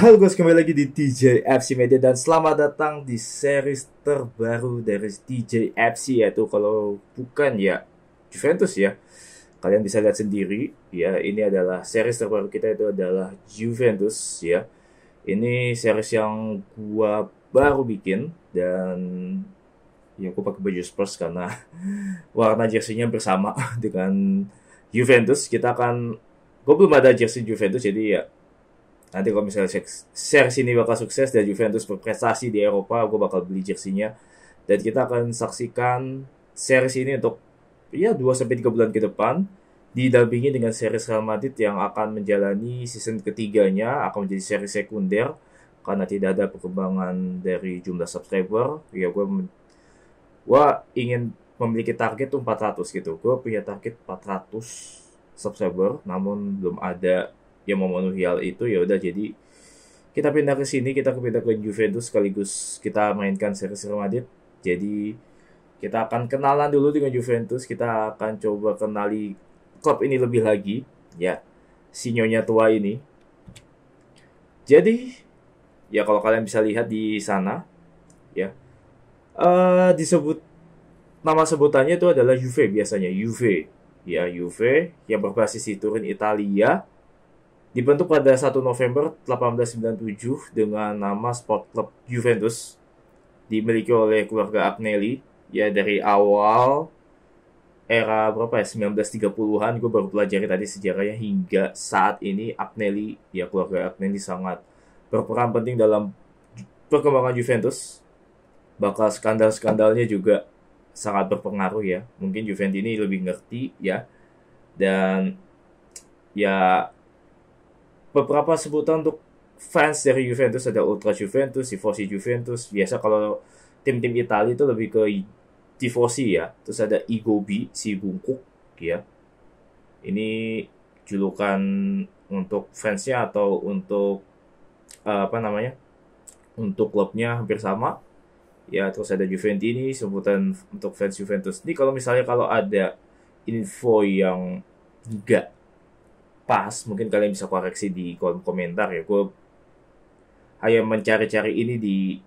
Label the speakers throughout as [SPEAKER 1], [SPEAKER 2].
[SPEAKER 1] Halo guys, kembali lagi di DJ FC Media dan selamat datang di series terbaru dari DJ FC yaitu kalau bukan ya Juventus ya. Kalian bisa lihat sendiri ya, ini adalah series terbaru kita itu adalah Juventus ya. Ini series yang gua baru bikin dan ya aku pakai baju Spurs karena warna jersinya bersama dengan Juventus. Kita akan gue belum ada jersey Juventus jadi ya nanti kalau misalnya share sini bakal sukses dan Juventus berprestasi di Eropa gue bakal beli jersinya dan kita akan saksikan series ini untuk ya dua sampai tiga bulan ke depan didampingi dengan series Real Madrid yang akan menjalani season ketiganya akan menjadi seri sekunder karena tidak ada perkembangan dari jumlah subscriber ya gue gue ingin memiliki target 400 gitu gue punya target 400 subscriber namun belum ada yang memenuhi hal itu ya udah jadi kita pindah ke sini kita pindah ke Juventus sekaligus kita mainkan series Madrid jadi kita akan kenalan dulu dengan Juventus kita akan coba kenali klub ini lebih lagi ya sinyonya tua ini jadi ya kalau kalian bisa lihat di sana ya uh, disebut nama sebutannya itu adalah Juve biasanya Juve ya Juve yang berbasis di Turin Italia Dibentuk pada 1 November 1897 dengan nama Sport Club Juventus. Dimiliki oleh keluarga Agnelli. Ya dari awal era berapa ya 1930-an gue baru pelajari tadi sejarahnya hingga saat ini Agnelli ya keluarga Agnelli sangat berperan penting dalam perkembangan Juventus bakal skandal-skandalnya juga sangat berpengaruh ya mungkin Juventus ini lebih ngerti ya dan ya beberapa sebutan untuk fans dari Juventus ada ultra Juventus, tifosi Juventus. Biasa kalau tim-tim Italia itu lebih ke tifosi ya. Terus ada Igobi, si bungkuk ya. Ini julukan untuk fansnya atau untuk uh, apa namanya? Untuk klubnya hampir sama. Ya, terus ada Juventus ini sebutan untuk fans Juventus. Ini kalau misalnya kalau ada info yang enggak pas mungkin kalian bisa koreksi di kolom komentar ya gue hanya mencari-cari ini di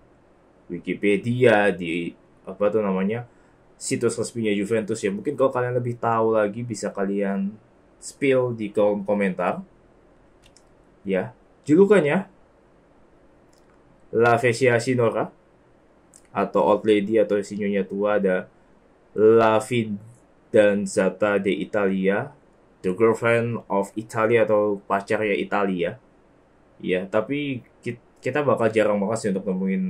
[SPEAKER 1] Wikipedia di apa tuh namanya situs resminya Juventus ya mungkin kalau kalian lebih tahu lagi bisa kalian spill di kolom komentar ya julukannya La Vecchia Sinora atau Old Lady atau Sinyonya Tua ada La Fidanzata de Italia The Girlfriend of Italy atau pacarnya Italia. Ya, tapi kita bakal jarang banget sih untuk nemuin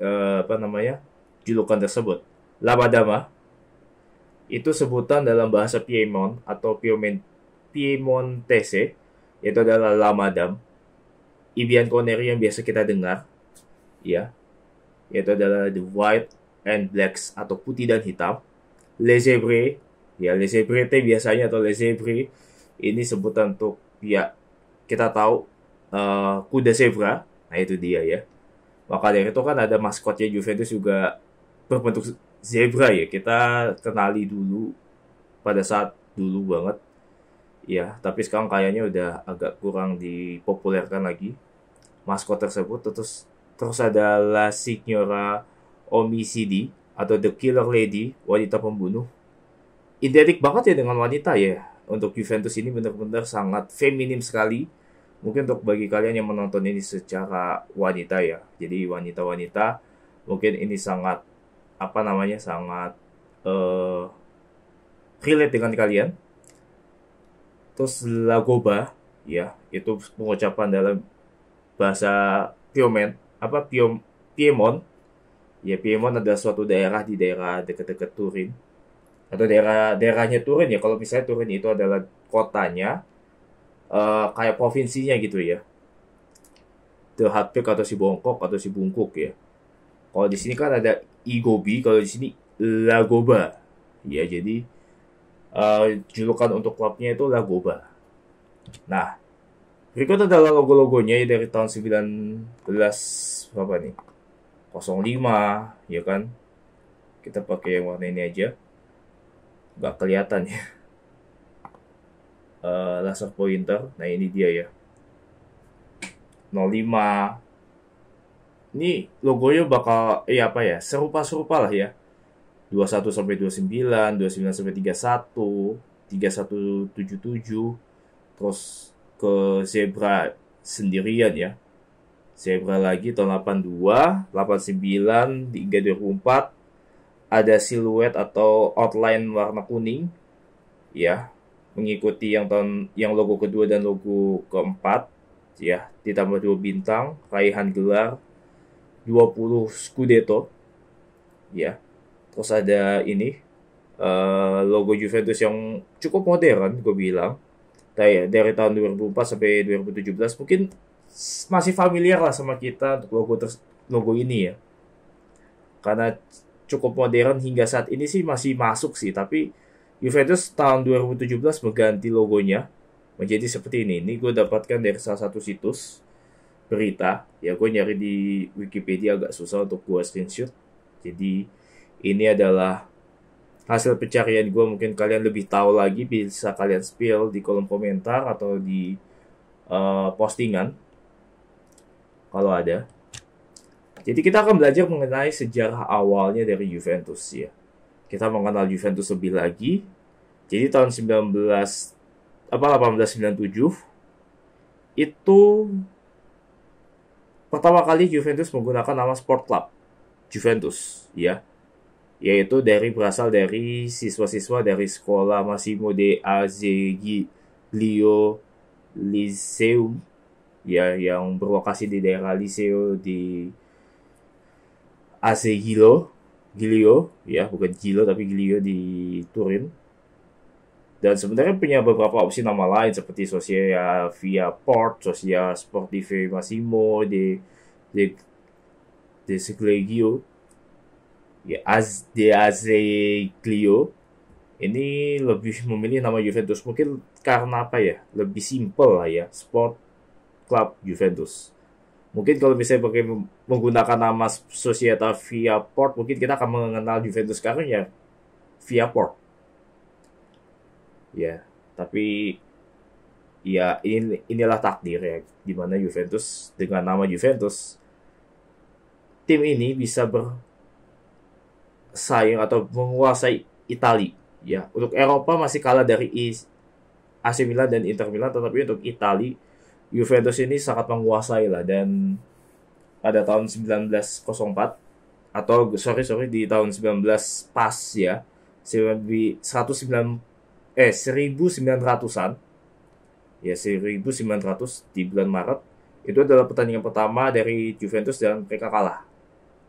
[SPEAKER 1] uh, apa namanya julukan tersebut. Labadama itu sebutan dalam bahasa Piemont atau Piemont Piemontese yaitu adalah Lamadam. Ibian Connery yang biasa kita dengar ya yaitu adalah the white and blacks atau putih dan hitam. Lezebre ya lesebrete biasanya atau lesebre ini sebutan untuk ya kita tahu uh, kuda zebra nah itu dia ya maka dari itu kan ada maskotnya Juventus juga berbentuk zebra ya kita kenali dulu pada saat dulu banget ya tapi sekarang kayaknya udah agak kurang dipopulerkan lagi maskot tersebut terus terus adalah La Signora Omicidi atau The Killer Lady wanita pembunuh identik banget ya dengan wanita ya. Untuk Juventus ini benar-benar sangat feminim sekali. Mungkin untuk bagi kalian yang menonton ini secara wanita ya. Jadi wanita-wanita mungkin ini sangat apa namanya sangat uh, relate dengan kalian. Terus Lagoba ya, itu pengucapan dalam bahasa Piemont apa Piemont Piemont Ya Piemont adalah suatu daerah di daerah dekat-dekat Turin atau daerah daerahnya turun ya kalau misalnya turun itu adalah kotanya uh, kayak provinsinya gitu ya The Hatpik atau si Bongkok atau si Bungkuk ya kalau di sini kan ada Igobi kalau di sini Lagoba ya jadi uh, julukan untuk klubnya itu Lagoba nah berikut adalah logo-logonya ya dari tahun 19 apa nih 05 ya kan kita pakai yang warna ini aja gak kelihatan ya uh, last of pointer nah ini dia ya 05 ini logonya bakal eh apa ya serupa-serupa lah ya 21 sampai 29, 29 sampai 31, 3177 terus ke zebra sendirian ya. Zebra lagi tahun 82, 89, 3 24 ada siluet atau outline warna kuning ya mengikuti yang tahun yang logo kedua dan logo keempat ya ditambah dua bintang raihan gelar 20 Scudetto ya terus ada ini uh, logo Juventus yang cukup modern gue bilang dari, dari tahun 2004 sampai 2017 mungkin masih familiar lah sama kita untuk logo logo ini ya karena cukup modern hingga saat ini sih masih masuk sih tapi Juventus tahun 2017 mengganti logonya menjadi seperti ini. Ini gue dapatkan dari salah satu situs berita. Ya gue nyari di Wikipedia agak susah untuk gue screenshot. Jadi ini adalah hasil pencarian gue. Mungkin kalian lebih tahu lagi bisa kalian spill di kolom komentar atau di uh, postingan kalau ada. Jadi kita akan belajar mengenai sejarah awalnya dari Juventus ya. Kita mengenal Juventus lebih lagi. Jadi tahun 19 apa 1897 itu pertama kali Juventus menggunakan nama Sport Club Juventus ya yaitu dari berasal dari siswa-siswa dari sekolah Massimo de Azeglio Liceum ya yang berlokasi di daerah Liceo di AC Gilo, Gilio, ya bukan Gilo tapi Gilio di Turin. Dan sebenarnya punya beberapa opsi nama lain seperti Sosia Via Port, Sosia Sportive Massimo, di, di di Seglegio, ya Az de Azeglio. Ini lebih memilih nama Juventus mungkin karena apa ya? Lebih simple lah ya, Sport Club Juventus Mungkin kalau misalnya pakai menggunakan nama Societa via Port, mungkin kita akan mengenal Juventus sekarang ya via Port. Ya, tapi ya ini inilah takdir ya, di Juventus dengan nama Juventus tim ini bisa bersaing atau menguasai Italia Ya, untuk Eropa masih kalah dari AC Milan dan Inter Milan, tetapi untuk Italia Juventus ini sangat menguasai lah dan pada tahun 1904 atau sorry sorry di tahun 19 pas ya 109 eh 1900-an ya 1900 di bulan Maret itu adalah pertandingan pertama dari Juventus dan mereka kalah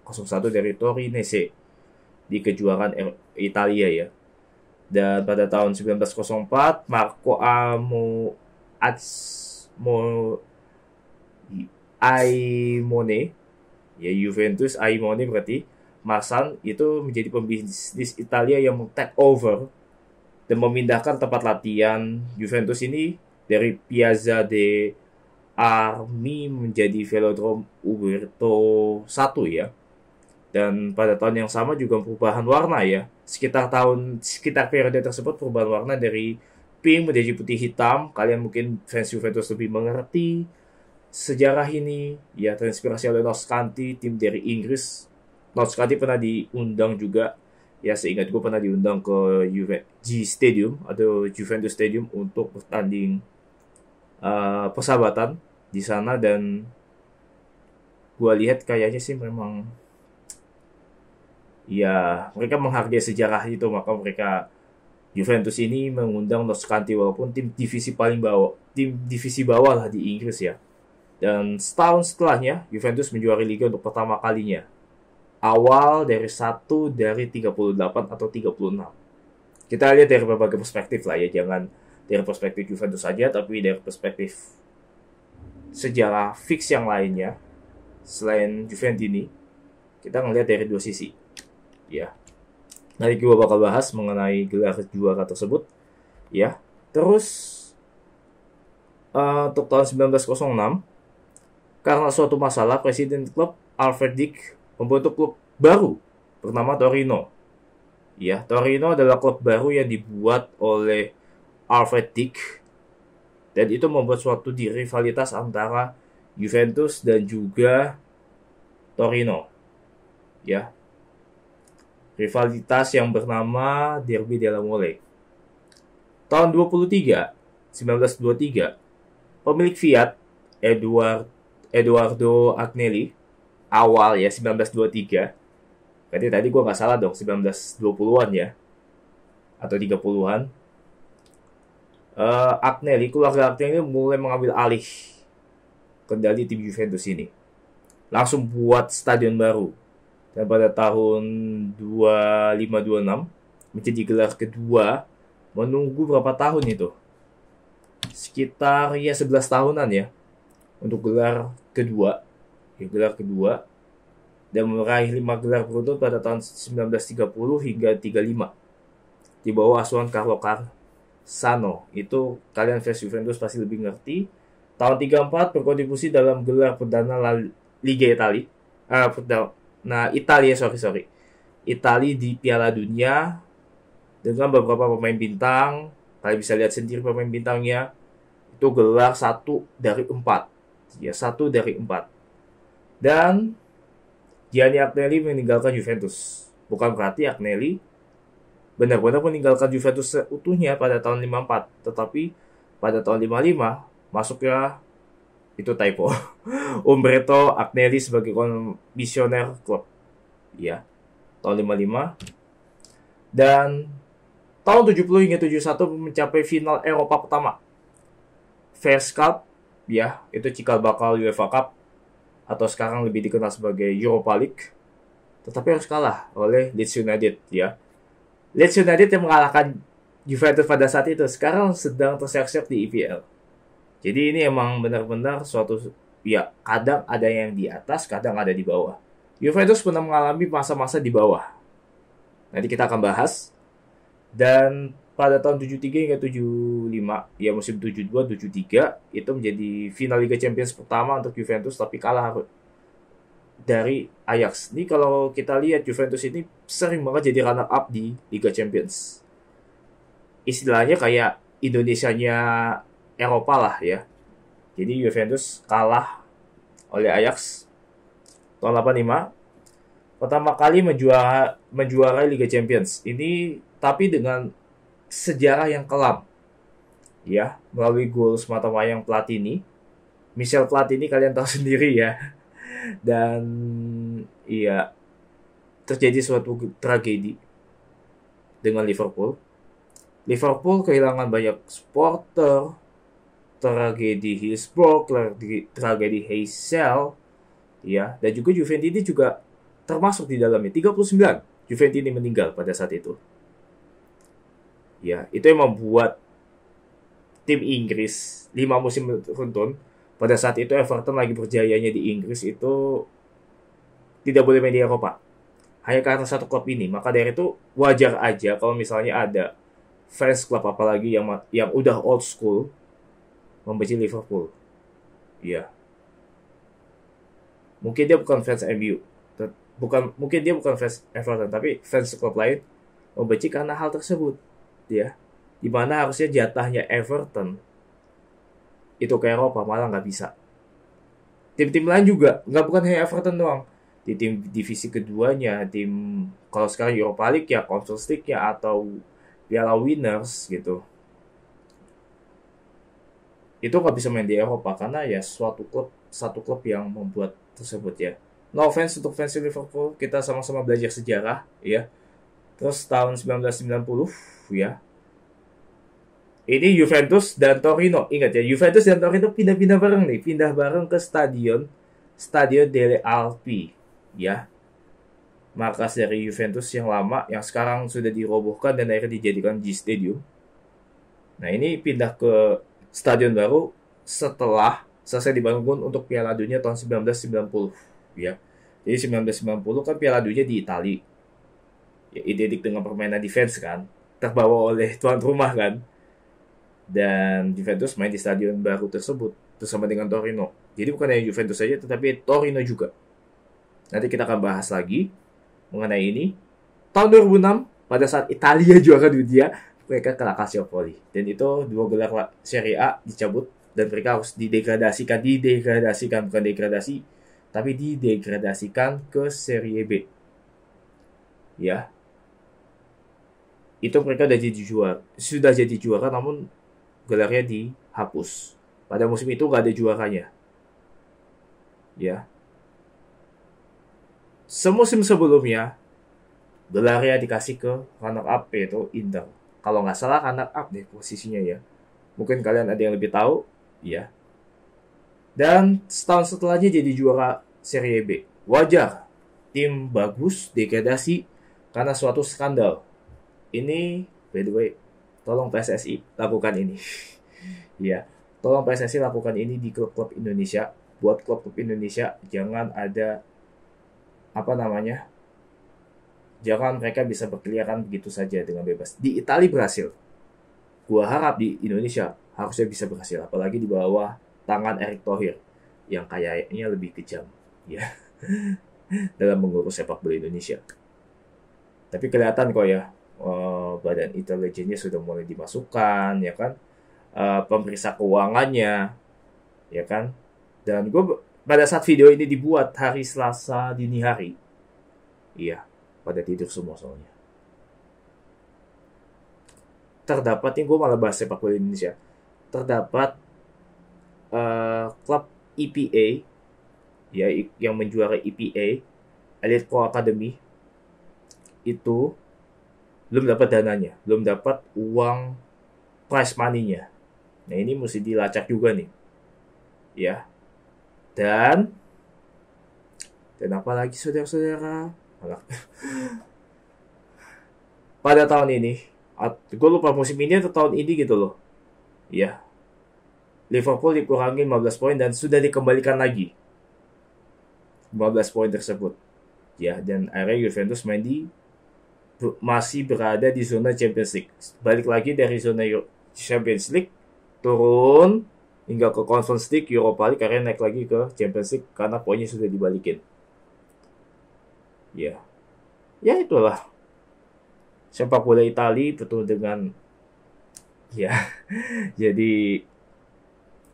[SPEAKER 1] 01 dari Torinese di kejuaraan Italia ya dan pada tahun 1904 Marco Amo Ats Mo Aimone ya Juventus Aimone berarti Marsan itu menjadi pembisnis Italia yang take over dan memindahkan tempat latihan Juventus ini dari Piazza de Armi menjadi Velodrome Uberto 1 ya. Dan pada tahun yang sama juga perubahan warna ya. Sekitar tahun sekitar periode tersebut perubahan warna dari pink menjadi putih hitam. Kalian mungkin fans Juventus lebih mengerti sejarah ini. Ya, transpirasi oleh Noskanti tim dari Inggris. Noskanti pernah diundang juga. Ya, seingat gue pernah diundang ke Juve G Stadium atau Juventus Stadium untuk pertanding uh, eh, persahabatan di sana dan gue lihat kayaknya sih memang ya mereka menghargai sejarah itu maka mereka Juventus ini mengundang Noscanti walaupun tim divisi paling bawah, tim divisi bawah lah di Inggris ya. Dan setahun setelahnya, Juventus menjuari liga untuk pertama kalinya. Awal dari satu dari 38 atau 36. Kita lihat dari berbagai perspektif lah ya, jangan dari perspektif Juventus saja, tapi dari perspektif sejarah fix yang lainnya, selain Juventus ini, kita ngelihat dari dua sisi. Ya, Nanti gue bakal bahas mengenai gelar juara tersebut. Ya. Terus uh, untuk tahun 1906 karena suatu masalah presiden klub Alfred Dick membentuk klub baru bernama Torino. Ya, Torino adalah klub baru yang dibuat oleh Alfred Dick dan itu membuat suatu di rivalitas antara Juventus dan juga Torino. Ya, rivalitas yang bernama Derby della Mole. Tahun 23, 1923, pemilik Fiat Edward, Eduardo Agnelli awal ya 1923. Berarti tadi gue nggak salah dong 1920-an ya atau 30-an. Uh, eh, Agnelli, keluarga Agnelli mulai mengambil alih kendali tim Juventus ini. Langsung buat stadion baru dan pada tahun 2526 menjadi gelar kedua menunggu berapa tahun itu? Sekitar ya 11 tahunan ya untuk gelar kedua. Ya, gelar kedua dan meraih 5 gelar beruntun pada tahun 1930 hingga 35 di bawah asuhan Carlo Car Sano. Itu kalian fans Juventus pasti lebih ngerti. Tahun 34 berkontribusi dalam gelar perdana Liga Italia. Uh, Nah, Italia ya, sorry sorry. Italia di Piala Dunia dengan beberapa pemain bintang. Kalian bisa lihat sendiri pemain bintangnya. Itu gelar satu dari empat. Ya, satu dari empat. Dan Gianni Agnelli meninggalkan Juventus. Bukan berarti Agnelli benar-benar meninggalkan Juventus seutuhnya pada tahun 54. Tetapi pada tahun 55, masuknya itu typo. Umberto Agnelli sebagai komisioner klub. ya Tahun 55. Dan tahun 70 hingga 71 mencapai final Eropa pertama. First Cup, ya, itu cikal bakal UEFA Cup atau sekarang lebih dikenal sebagai Europa League. Tetapi harus kalah oleh Leeds United, ya. Leeds United yang mengalahkan Juventus pada saat itu sekarang sedang terseok-seok di EPL. Jadi ini emang benar-benar suatu ya kadang ada yang di atas, kadang ada di bawah. Juventus pernah mengalami masa-masa di bawah. Nanti kita akan bahas. Dan pada tahun 73 hingga 75, ya musim 72 73 itu menjadi final Liga Champions pertama untuk Juventus tapi kalah dari Ajax. Ini kalau kita lihat Juventus ini sering banget jadi runner up di Liga Champions. Istilahnya kayak Indonesianya Eropa lah ya. Jadi Juventus kalah oleh Ajax tahun 85 pertama kali menjuara menjuarai Liga Champions. Ini tapi dengan sejarah yang kelam. Ya, melalui gol semata wayang Platini. Michel Platini kalian tahu sendiri ya. Dan iya terjadi suatu tragedi dengan Liverpool. Liverpool kehilangan banyak supporter, tragedi Hillsborough, tragedi, tragedi ya, dan juga Juventus ini juga termasuk di dalamnya. 39 Juventus ini meninggal pada saat itu. Ya, itu yang membuat tim Inggris 5 musim beruntun pada saat itu Everton lagi berjayanya di Inggris itu tidak boleh main di Eropa. Hanya karena satu klub ini, maka dari itu wajar aja kalau misalnya ada fans klub apalagi yang yang udah old school membenci Liverpool. Iya. Mungkin dia bukan fans MU, bukan mungkin dia bukan fans Everton, tapi fans klub lain membenci karena hal tersebut. Ya. Yeah. mana harusnya jatahnya Everton itu ke Eropa malah nggak bisa. Tim-tim lain juga, nggak bukan hanya Everton doang. Di tim divisi keduanya, tim kalau sekarang Europa League ya, Conference League ya atau Piala Winners gitu itu nggak bisa main di Eropa karena ya suatu klub satu klub yang membuat tersebut ya no offense untuk fans Liverpool kita sama-sama belajar sejarah ya terus tahun 1990 ya ini Juventus dan Torino ingat ya Juventus dan Torino pindah-pindah bareng nih pindah bareng ke stadion Stadio delle Alpi ya markas dari Juventus yang lama yang sekarang sudah dirobohkan dan akhirnya dijadikan G Stadium nah ini pindah ke stadion baru setelah selesai dibangun untuk Piala Dunia tahun 1990 ya. Jadi 1990 kan Piala Dunia di Italia. Ya, identik dengan permainan defense kan, terbawa oleh tuan rumah kan. Dan Juventus main di stadion baru tersebut bersama dengan Torino. Jadi bukan hanya Juventus saja tetapi Torino juga. Nanti kita akan bahas lagi mengenai ini. Tahun 2006 pada saat Italia juara dunia mereka La Calciopoli dan itu dua gelar Serie A dicabut dan mereka harus didegradasikan didegradasikan bukan degradasi tapi didegradasikan ke Serie B ya itu mereka udah jadi juara sudah jadi juara namun gelarnya dihapus pada musim itu gak ada juaranya ya semusim sebelumnya gelarnya dikasih ke runner up yaitu Inter kalau nggak salah runner up deh posisinya ya. Mungkin kalian ada yang lebih tahu, ya. Dan setahun setelahnya jadi juara Serie B. Wajar, tim bagus degradasi karena suatu skandal. Ini, by the way, tolong PSSI lakukan ini. ya, tolong PSSI lakukan ini di klub-klub Indonesia. Buat klub-klub Indonesia, jangan ada apa namanya Jangan mereka bisa berkeliaran begitu saja dengan bebas. Di Italia berhasil. Gua harap di Indonesia harusnya bisa berhasil, apalagi di bawah tangan Erick Thohir yang kayaknya lebih kejam ya dalam mengurus sepak bola Indonesia. Tapi kelihatan kok ya eh, badan intelijennya sudah mulai dimasukkan ya kan eh, pemeriksa keuangannya ya kan dan gue pada saat video ini dibuat hari Selasa dini hari iya pada tidur semua soalnya. Terdapat, ini gue malah bahas sepak bola Indonesia, terdapat uh, klub EPA, ya yang menjuarai EPA, Elite Pro Academy, itu belum dapat dananya, belum dapat uang prize money-nya. Nah ini mesti dilacak juga nih. Ya. Dan dan apa lagi saudara-saudara? Pada tahun ini, at, gue lupa musim ini atau tahun ini gitu loh. Iya. Liverpool dikurangi 15 poin dan sudah dikembalikan lagi. 15 poin tersebut. Ya, dan akhirnya Juventus main di masih berada di zona Champions League. Balik lagi dari zona Champions League turun hingga ke Conference League, Europa League, akhirnya naik lagi ke Champions League karena poinnya sudah dibalikin ya ya itulah sepak bola Italia betul dengan ya jadi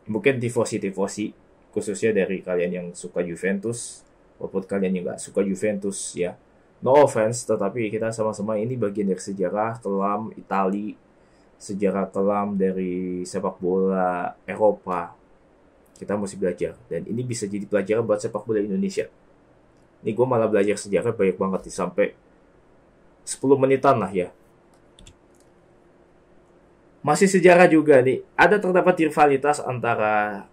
[SPEAKER 1] mungkin tifosi tifosi khususnya dari kalian yang suka Juventus walaupun kalian yang nggak suka Juventus ya no offense tetapi kita sama-sama ini bagian dari sejarah kelam Itali sejarah kelam dari sepak bola Eropa kita mesti belajar dan ini bisa jadi pelajaran buat sepak bola Indonesia ini gue malah belajar sejarah banyak banget nih sampai 10 menitan lah ya. Masih sejarah juga nih, ada terdapat rivalitas antara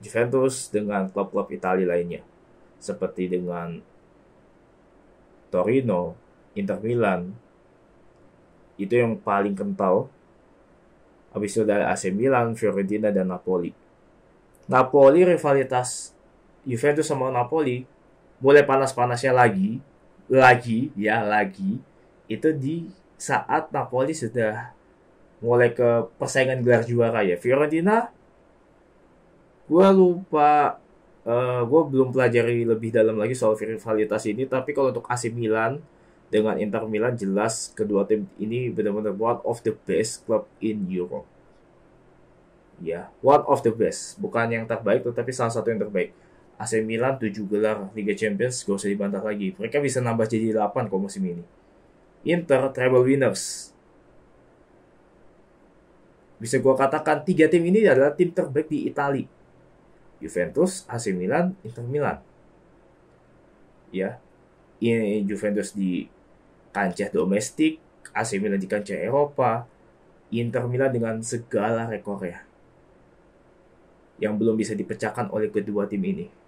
[SPEAKER 1] Juventus dengan klub-klub Italia lainnya. Seperti dengan Torino, Inter Milan. Itu yang paling kental. Habis itu dari AC Milan, Fiorentina, dan Napoli. Napoli rivalitas Juventus sama Napoli mulai panas-panasnya lagi, lagi ya lagi itu di saat Napoli sudah mulai ke persaingan gelar juara ya. Fiorentina, gue lupa, uh, eh, gue belum pelajari lebih dalam lagi soal rivalitas ini. Tapi kalau untuk AC Milan dengan Inter Milan jelas kedua tim ini benar-benar one of the best club in Europe. Ya, yeah, one of the best, bukan yang terbaik, tetapi salah satu yang terbaik AC Milan 7 gelar Liga Champions, gak usah dibantah lagi. Mereka bisa nambah jadi 8 kok musim ini. Inter treble winners. Bisa gue katakan tiga tim ini adalah tim terbaik di Italia. Juventus, AC Milan, Inter Milan. Ya. Ini Juventus di kancah domestik, AC Milan di kancah Eropa, Inter Milan dengan segala rekor ya, yang belum bisa dipecahkan oleh kedua tim ini.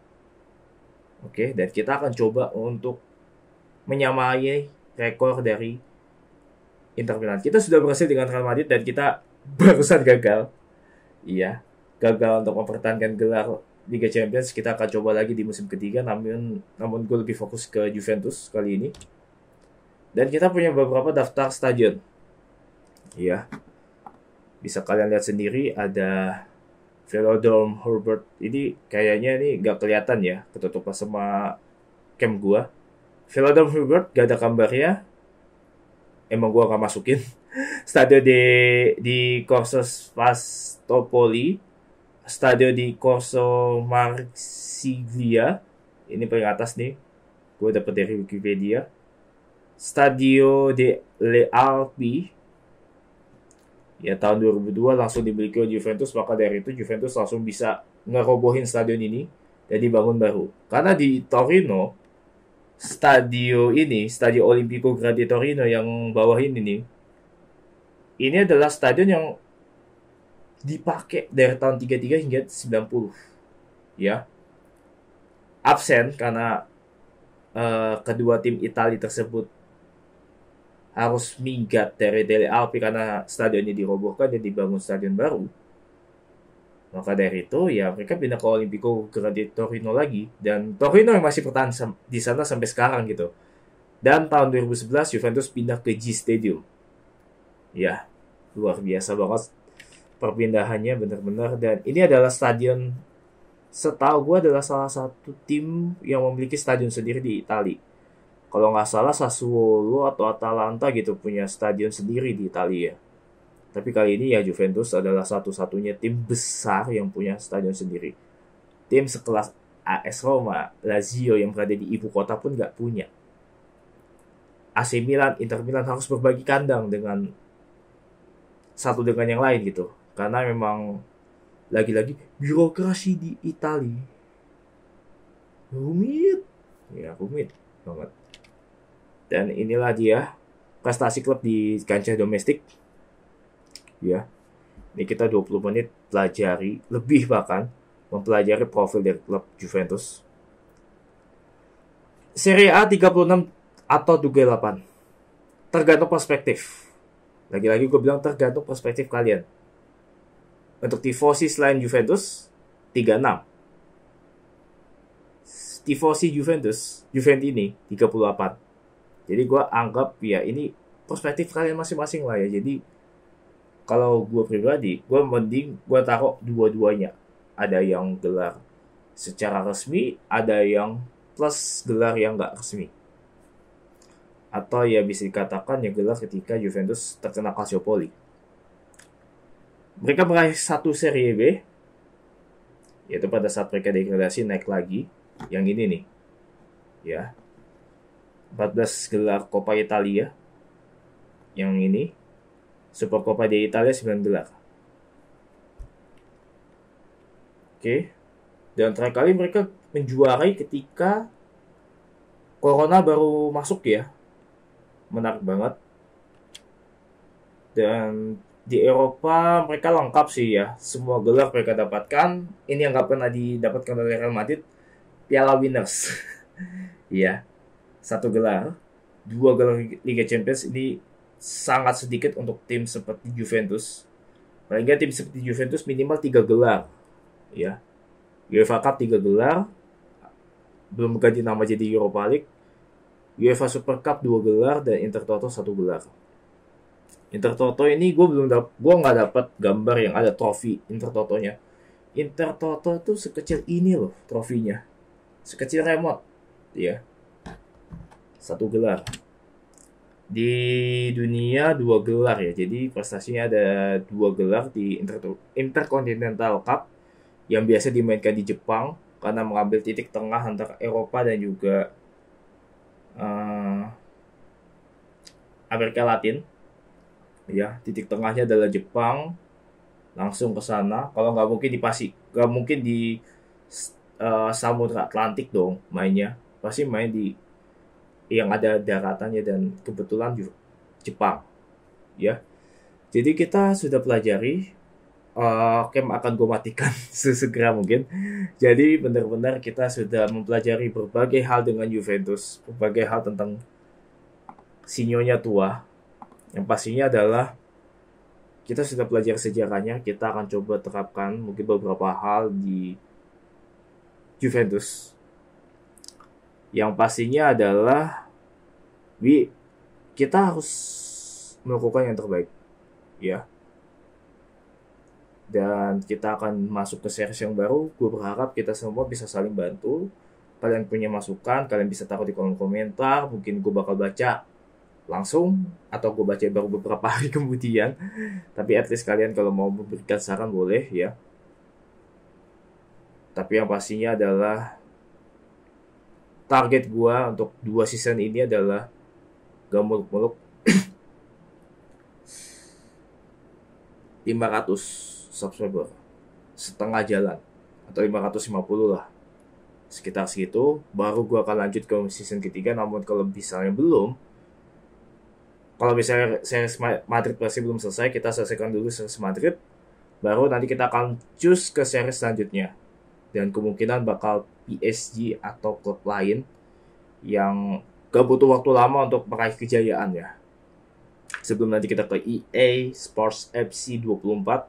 [SPEAKER 1] Oke, okay, dan kita akan coba untuk menyamai rekor dari Inter Milan. Kita sudah berhasil dengan Real Madrid dan kita barusan gagal. Iya, gagal untuk mempertahankan gelar Liga Champions. Kita akan coba lagi di musim ketiga, namun namun gue lebih fokus ke Juventus kali ini. Dan kita punya beberapa daftar stadion. Iya, bisa kalian lihat sendiri ada Velodrome Herbert ini kayaknya ini gak kelihatan ya ketutup sama camp gua. Velodrome Herbert gak ada gambarnya. Emang gua gak masukin. Stadion di di Corsos Pastopoli, stadion di Corso Marsiglia. Ini paling atas nih. Gua dapat dari Wikipedia. Stadion di Le Alpi, ya tahun 2002 langsung dibeli oleh Juventus maka dari itu Juventus langsung bisa ngerobohin stadion ini dan dibangun baru karena di Torino stadion ini stadio Olimpico Grande Torino yang bawah ini nih ini adalah stadion yang dipakai dari tahun 33 hingga 90 ya absen karena uh, kedua tim Italia tersebut harus minggat dari Dele Alpi karena stadionnya dirobohkan dan dibangun stadion baru. Maka dari itu ya mereka pindah ke Olimpico Grande Torino lagi dan Torino yang masih bertahan di sana sampai sekarang gitu. Dan tahun 2011 Juventus pindah ke G Stadium. Ya, luar biasa banget perpindahannya benar-benar dan ini adalah stadion setahu gue adalah salah satu tim yang memiliki stadion sendiri di Italia kalau nggak salah Sassuolo atau Atalanta gitu punya stadion sendiri di Italia. Tapi kali ini ya Juventus adalah satu-satunya tim besar yang punya stadion sendiri. Tim sekelas AS Roma, Lazio yang berada di ibu kota pun nggak punya. AC Milan, Inter Milan harus berbagi kandang dengan satu dengan yang lain gitu. Karena memang lagi-lagi birokrasi di Italia rumit. Ya rumit banget. Dan inilah dia prestasi klub di kancah domestik. Ya. Ini kita 20 menit pelajari lebih bahkan mempelajari profil dari klub Juventus. Serie A 36 atau 38. Tergantung perspektif. Lagi-lagi gue bilang tergantung perspektif kalian. Untuk tifosi selain Juventus 36. Tifosi Juventus, Juventus ini 38 jadi gue anggap ya ini perspektif kalian masing-masing lah ya jadi kalau gue pribadi gue mending gue taruh dua-duanya ada yang gelar secara resmi ada yang plus gelar yang gak resmi atau ya bisa dikatakan yang gelar ketika Juventus terkena Calciopoli. Mereka meraih satu Serie B, yaitu pada saat mereka degradasi naik lagi, yang ini nih, ya 14 gelar Coppa Italia yang ini Supercoppa di Italia 9 gelar oke dan terakhir kali mereka menjuarai ketika Corona baru masuk ya menarik banget dan di Eropa mereka lengkap sih ya semua gelar mereka dapatkan ini yang gak pernah didapatkan oleh Real Madrid Piala Winners ya yeah satu gelar, dua gelar Liga Champions ini sangat sedikit untuk tim seperti Juventus. Paling tim seperti Juventus minimal tiga gelar, ya. UEFA Cup tiga gelar, belum ganti nama jadi Europa League. UEFA Super Cup dua gelar dan Inter Toto satu gelar. Inter Toto ini gue belum dap gue nggak dapat gambar yang ada trofi Inter nya. Inter Toto tuh sekecil ini loh trofinya, sekecil remote, ya satu gelar di dunia dua gelar ya jadi prestasinya ada dua gelar di Inter Intercontinental Cup yang biasa dimainkan di Jepang karena mengambil titik tengah antara Eropa dan juga uh, Amerika Latin ya titik tengahnya adalah Jepang langsung ke sana kalau nggak mungkin di Pasi nggak mungkin di uh, Samudra Atlantik dong mainnya pasti main di yang ada daratannya dan kebetulan Jepang ya jadi kita sudah pelajari uh, akan gue matikan sesegera mungkin jadi benar-benar kita sudah mempelajari berbagai hal dengan Juventus berbagai hal tentang sinyonya tua yang pastinya adalah kita sudah belajar sejarahnya kita akan coba terapkan mungkin beberapa hal di Juventus yang pastinya adalah we kita harus melakukan yang terbaik ya dan kita akan masuk ke series yang baru gue berharap kita semua bisa saling bantu kalian punya masukan kalian bisa taruh di kolom komentar mungkin gue bakal baca langsung atau gue baca baru beberapa hari kemudian tapi at least kalian kalau mau memberikan saran boleh ya tapi yang pastinya adalah target gue untuk dua season ini adalah gak muluk-muluk 500 subscriber setengah jalan atau 550 lah sekitar segitu baru gue akan lanjut ke season ketiga namun kalau misalnya belum kalau misalnya series Madrid masih belum selesai kita selesaikan dulu series Madrid baru nanti kita akan choose ke series selanjutnya dan kemungkinan bakal PSG atau klub lain yang gak butuh waktu lama untuk meraih kejayaan ya. Sebelum nanti kita ke EA Sports FC 24,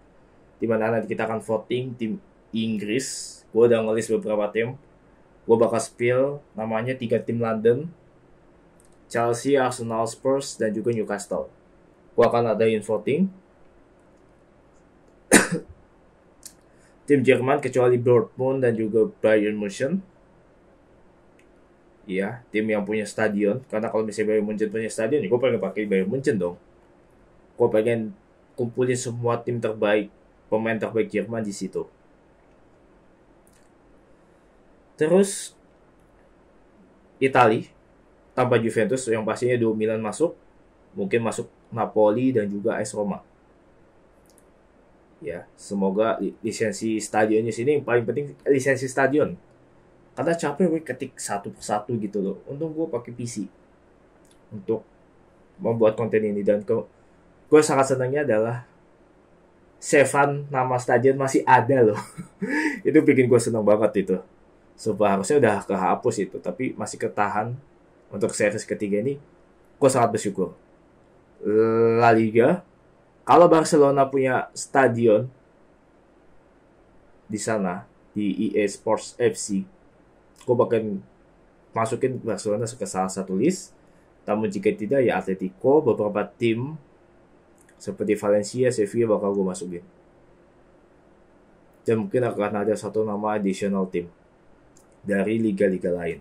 [SPEAKER 1] di mana nanti kita akan voting tim Inggris. Gue udah ngelis beberapa tim. Gue bakal spill namanya tiga tim London, Chelsea, Arsenal, Spurs, dan juga Newcastle. Gue akan ada adain voting tim Jerman kecuali Dortmund dan juga Bayern München. Iya, tim yang punya stadion. Karena kalau misalnya Bayern München punya stadion, ya gue pengen pakai Bayern München dong. Gue pengen kumpulin semua tim terbaik, pemain terbaik Jerman di situ. Terus Italia, tanpa Juventus yang pastinya dua Milan masuk, mungkin masuk Napoli dan juga AS Roma ya semoga lisensi stadionnya sini yang paling penting lisensi stadion karena capek gue ketik satu persatu gitu loh untung gue pakai PC untuk membuat konten ini dan ke gue sangat senangnya adalah Sevan nama stadion masih ada loh itu bikin gue senang banget itu seharusnya udah kehapus itu tapi masih ketahan untuk series ketiga ini gue sangat bersyukur La Liga kalau Barcelona punya stadion di sana di EA Sports FC, gue bakal masukin Barcelona ke salah satu list. Namun jika tidak ya Atletico, beberapa tim seperti Valencia, Sevilla bakal gue masukin. Dan mungkin akan ada satu nama additional tim dari liga-liga lain.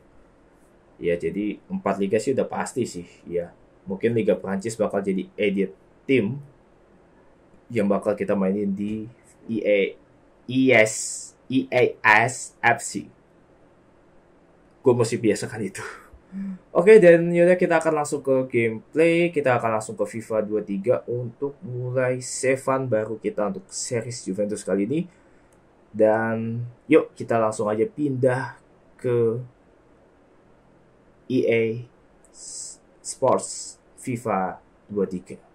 [SPEAKER 1] Ya jadi empat liga sih udah pasti sih ya. Mungkin Liga Prancis bakal jadi edit tim yang bakal kita mainin di EA ES EAS FC. Gue masih biasakan itu. Hmm. Oke, okay, dan yaudah kita akan langsung ke gameplay. Kita akan langsung ke FIFA 23 untuk mulai sevan baru kita untuk series Juventus kali ini. Dan yuk kita langsung aja pindah ke EA Sports FIFA 23.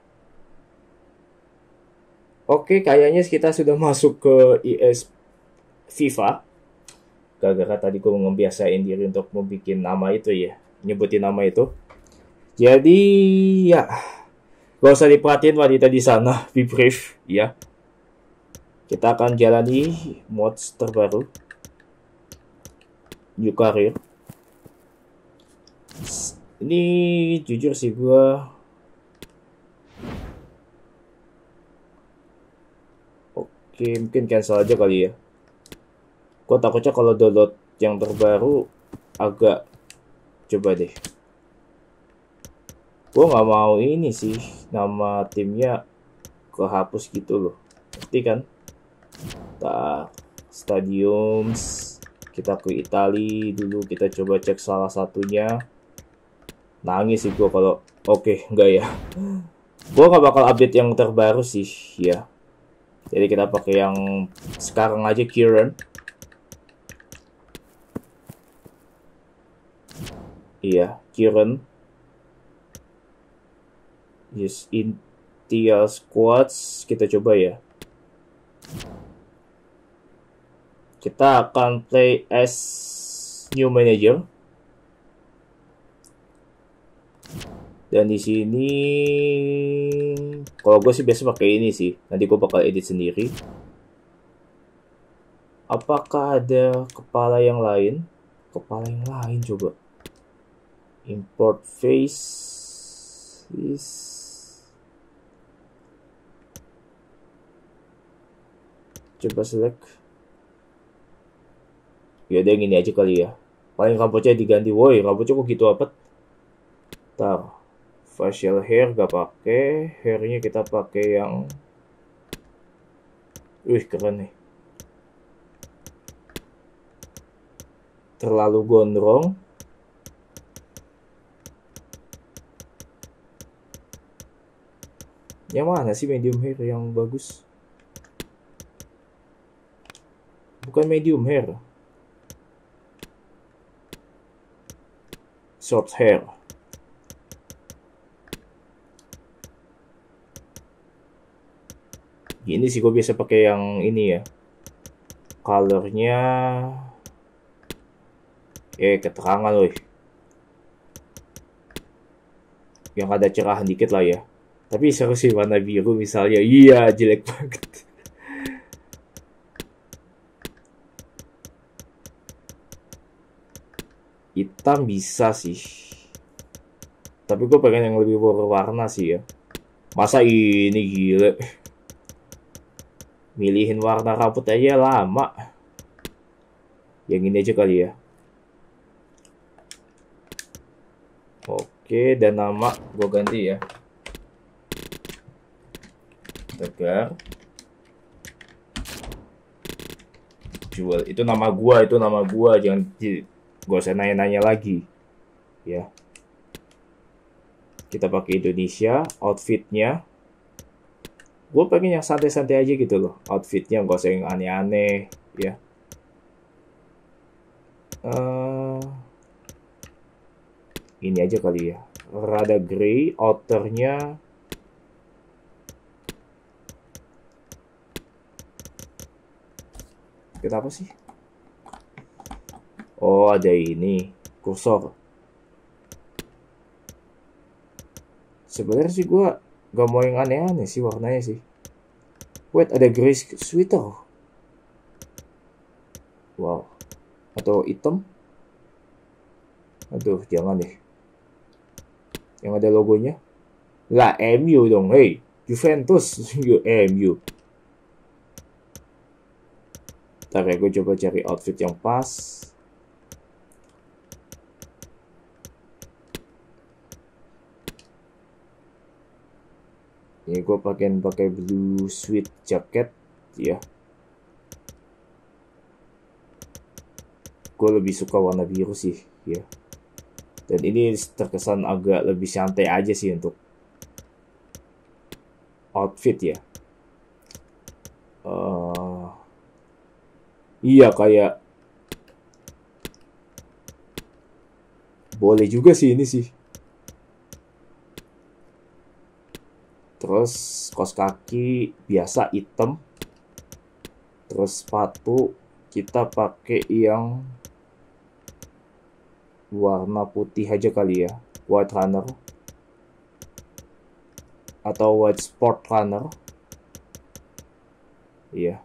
[SPEAKER 1] Oke, kayaknya kita sudah masuk ke IS FIFA. Gara-gara kan tadi gue ngebiasain diri untuk membuat nama itu ya, nyebutin nama itu. Jadi ya, gak usah diperhatiin wanita di sana, be brief ya. Kita akan jalani mods terbaru. New Career. Ini jujur sih gue Oke, mungkin cancel aja kali ya. Gue takutnya kalau download yang terbaru agak coba deh. Gue nggak mau ini sih nama timnya kehapus gitu loh. Ngerti kan? Tak stadiums kita ke Itali dulu kita coba cek salah satunya nangis sih gue kalau oke okay, enggak ya gue gak bakal update yang terbaru sih ya jadi kita pakai yang sekarang aja Kieran. Iya, Kieran. Yes, Intial Squads. Kita coba ya. Kita akan play as new manager. Dan di sini kalau gue sih biasa pakai ini sih. Nanti gue bakal edit sendiri. Apakah ada kepala yang lain? Kepala yang lain coba. Import face is coba select ya ada ini aja kali ya paling rambutnya diganti woi rambutnya kok gitu apa tar facial hair gak pakai hairnya kita pakai yang wih keren nih terlalu gondrong yang mana sih medium hair yang bagus bukan medium hair short hair ini sih gue biasa pakai yang ini ya colornya eh keterangan loh yang ada cerah dikit lah ya tapi seru sih warna biru misalnya iya jelek banget hitam bisa sih tapi gue pengen yang lebih berwarna sih ya masa ini gila Milihin warna rambut aja lama. Yang ini aja kali ya. Oke, dan nama gue ganti ya. Tegar. Jual. Itu nama gue itu nama gue Jangan gue usah nanya-nanya lagi. Ya. Kita pakai Indonesia, outfitnya gue pengen yang santai-santai aja gitu loh outfitnya gak usah yang aneh-aneh ya uh, ini aja kali ya rada grey outernya apa sih oh ada ini kursor sebenarnya sih gue Gak mau yang aneh-aneh sih warnanya sih. Wait, ada grey sweater. Wow. Atau hitam. Aduh, jangan deh. Yang ada logonya. Lah, MU dong. Hey, Juventus. You MU. Ntar ya, coba cari outfit yang pas. ini ya, gue pakaiin pakai blue sweet jacket ya gue lebih suka warna biru sih ya dan ini terkesan agak lebih santai aja sih untuk outfit ya uh, iya kayak boleh juga sih ini sih Terus kos kaki biasa hitam. Terus sepatu kita pakai yang warna putih aja kali ya. White runner. Atau white sport runner. Iya. Yeah.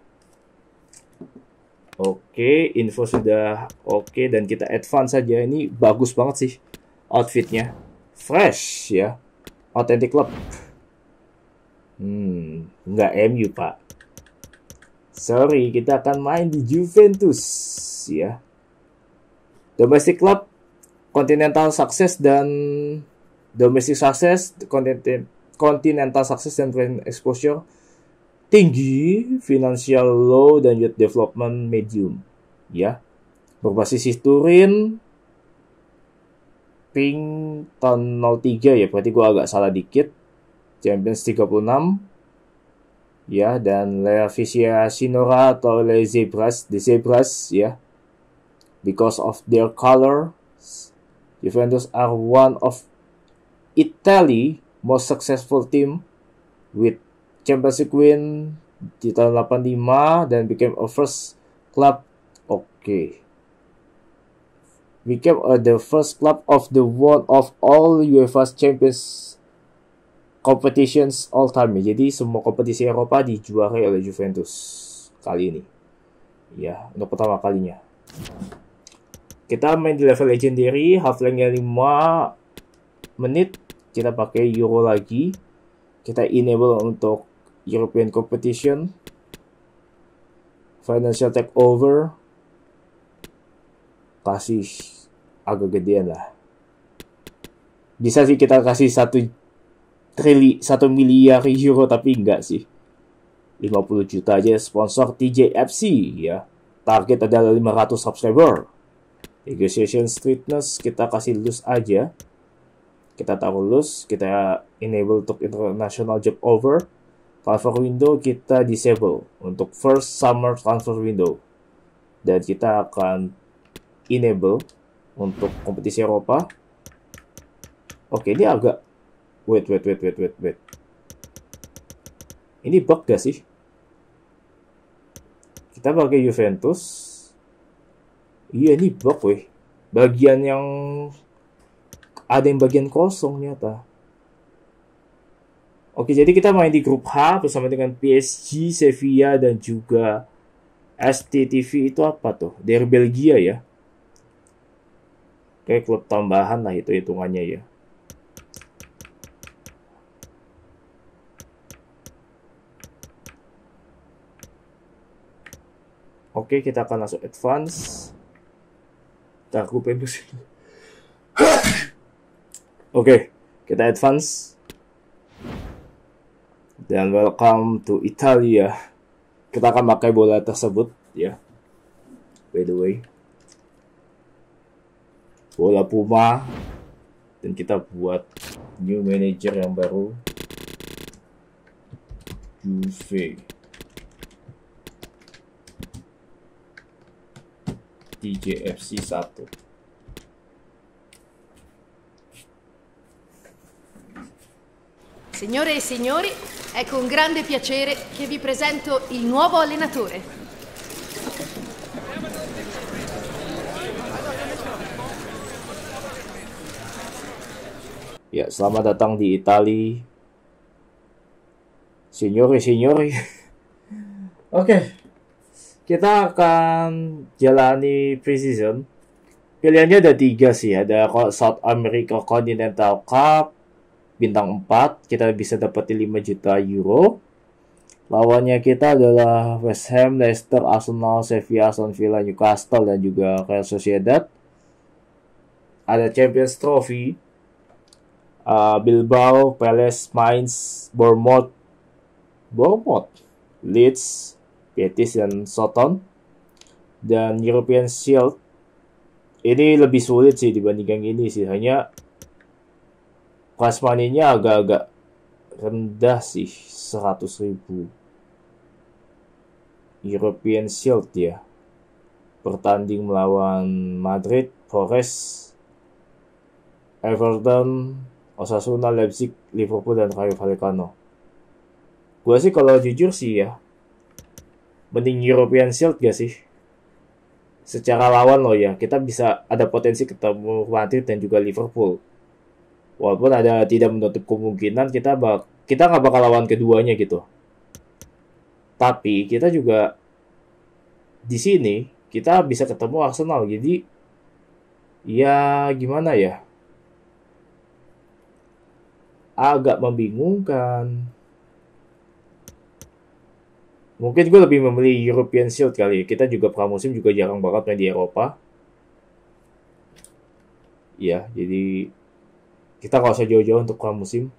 [SPEAKER 1] Oke, okay, info sudah oke okay, dan kita advance saja. Ini bagus banget sih outfitnya. Fresh ya. Authentic Club. Hmm, nggak MU pak. Sorry, kita akan main di Juventus ya. Domestic club, continental success dan domestic success, continental, success dan brand exposure tinggi, financial low dan youth development medium ya. Berbasis Turin Pink tahun 03 ya, berarti gue agak salah dikit Champions 36 ya dan Lea Vizia Sinora atau Le Zebras, The Zebras ya. Because of their color, Juventus are one of Italy most successful team with Champions League win di tahun 85 dan became a first club oke okay. became a, the first club of the world of all UEFA Champions competitions all time ya. Jadi semua kompetisi Eropa dijuarai oleh Juventus kali ini. Ya, untuk pertama kalinya. Kita main di level legendary, half lengthnya 5 menit. Kita pakai Euro lagi. Kita enable untuk European competition. Financial takeover. Kasih agak gedean lah. Bisa sih kita kasih satu trili 1 miliar euro tapi enggak sih 50 juta aja sponsor TJFC ya target adalah 500 subscriber negotiation streetness kita kasih lulus aja kita taruh lulus, kita enable untuk international job over transfer window kita disable untuk first summer transfer window dan kita akan enable untuk kompetisi Eropa oke ini agak Wait, wait, wait, wait, wait, wait. Ini bug gak sih? Kita pakai Juventus. Iya, ini bug weh. Bagian yang... Ada yang bagian kosong nyata. Oke, jadi kita main di grup H bersama dengan PSG, Sevilla, dan juga STTV itu apa tuh? Dari Belgia ya. Oke, klub tambahan lah itu hitungannya ya. Oke, kita akan langsung advance. Tak, aku penus. Oke, kita advance. Dan welcome to Italia. Kita akan pakai bola tersebut, ya. Yeah. By the way. Bola Puma. Dan kita buat new manager yang baru. Juve. DJFC SAT Signore e signori, è con grande piacere che vi presento il nuovo allenatore. Ya, selamat datang di Itali. Signori, signori. Oke, okay. kita akan jalani preseason. Pilihannya ada tiga sih, ada South America Continental Cup, bintang 4, kita bisa dapat 5 juta euro. Lawannya kita adalah West Ham, Leicester, Arsenal, Sevilla, Aston Villa, Newcastle, dan juga Real Sociedad. Ada Champions Trophy, uh, Bilbao, Palace, Mainz, Bournemouth, Bournemouth, Leeds, Betis dan Soton dan European Shield ini lebih sulit sih dibandingkan ini sih hanya klasmaninya agak-agak rendah sih 100 ribu European Shield ya bertanding melawan Madrid, Forest, Everton, Osasuna, Leipzig, Liverpool, dan Rayo Vallecano. Gue sih kalau jujur sih ya, mending European Shield gak sih? Secara lawan loh ya, kita bisa ada potensi ketemu Madrid dan juga Liverpool. Walaupun ada tidak menutup kemungkinan kita bak kita nggak bakal lawan keduanya gitu. Tapi kita juga di sini kita bisa ketemu Arsenal. Jadi ya gimana ya? Agak membingungkan Mungkin gue lebih membeli European Shield kali. ya Kita juga pramusim juga jarang banget main di Eropa. ya jadi kita gak usah jauh-jauh untuk pramusim.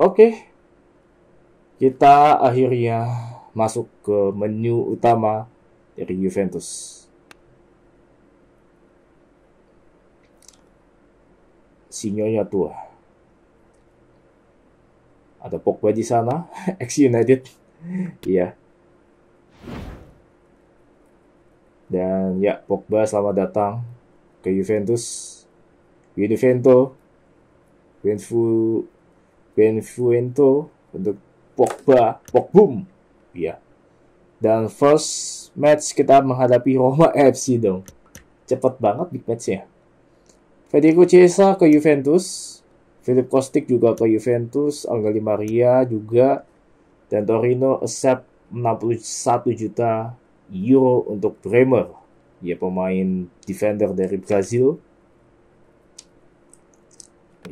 [SPEAKER 1] Oke, okay. kita akhirnya masuk ke menu utama dari Juventus. Sinyonya tua. Ada Pogba di sana, ex United. Iya. yeah. Dan ya, Pogba selamat datang ke Juventus. Juventus. Benfu, Benfuento untuk Pogba, Pogboom Iya. Yeah. Dan first match kita menghadapi Roma FC dong. Cepet banget big matchnya. Federico Chiesa ke Juventus. Philip Kostik juga ke Juventus, Angeli Maria juga, dan Torino accept 61 juta euro untuk Bremer. ya pemain defender dari Brazil.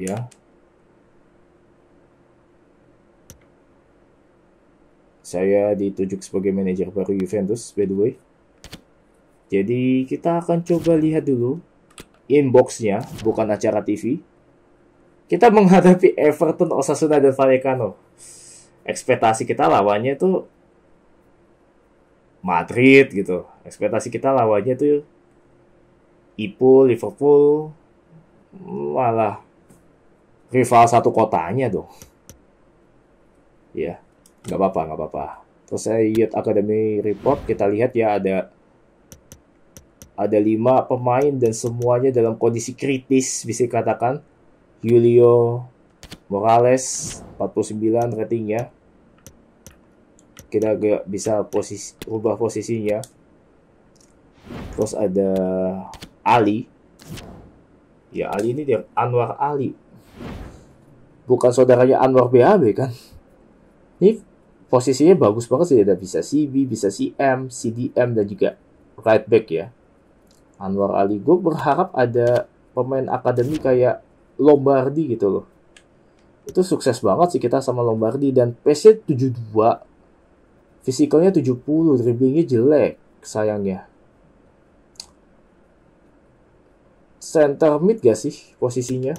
[SPEAKER 1] Ya. Saya ditunjuk sebagai manajer baru Juventus, by the way. Jadi kita akan coba lihat dulu inboxnya, bukan acara TV. Kita menghadapi Everton, Osasuna, dan Vallecano. Ekspektasi kita lawannya tuh Madrid gitu. Ekspektasi kita lawannya tuh Ipul, Liverpool, malah rival satu kotanya dong. Ya, nggak apa-apa, nggak apa-apa. Terus saya lihat Academy Report, kita lihat ya ada ada lima pemain dan semuanya dalam kondisi kritis bisa dikatakan Julio Morales 49 ratingnya kita gak bisa posisi ubah posisinya terus ada Ali ya Ali ini dia Anwar Ali bukan saudaranya Anwar BAB kan ini posisinya bagus banget sih ada bisa CB bisa CM CDM dan juga right back ya Anwar Ali gue berharap ada pemain akademi kayak Lombardi gitu loh itu sukses banget sih kita sama Lombardi dan pace-nya 72 fisikalnya 70 dribblingnya jelek sayangnya center mid gak sih posisinya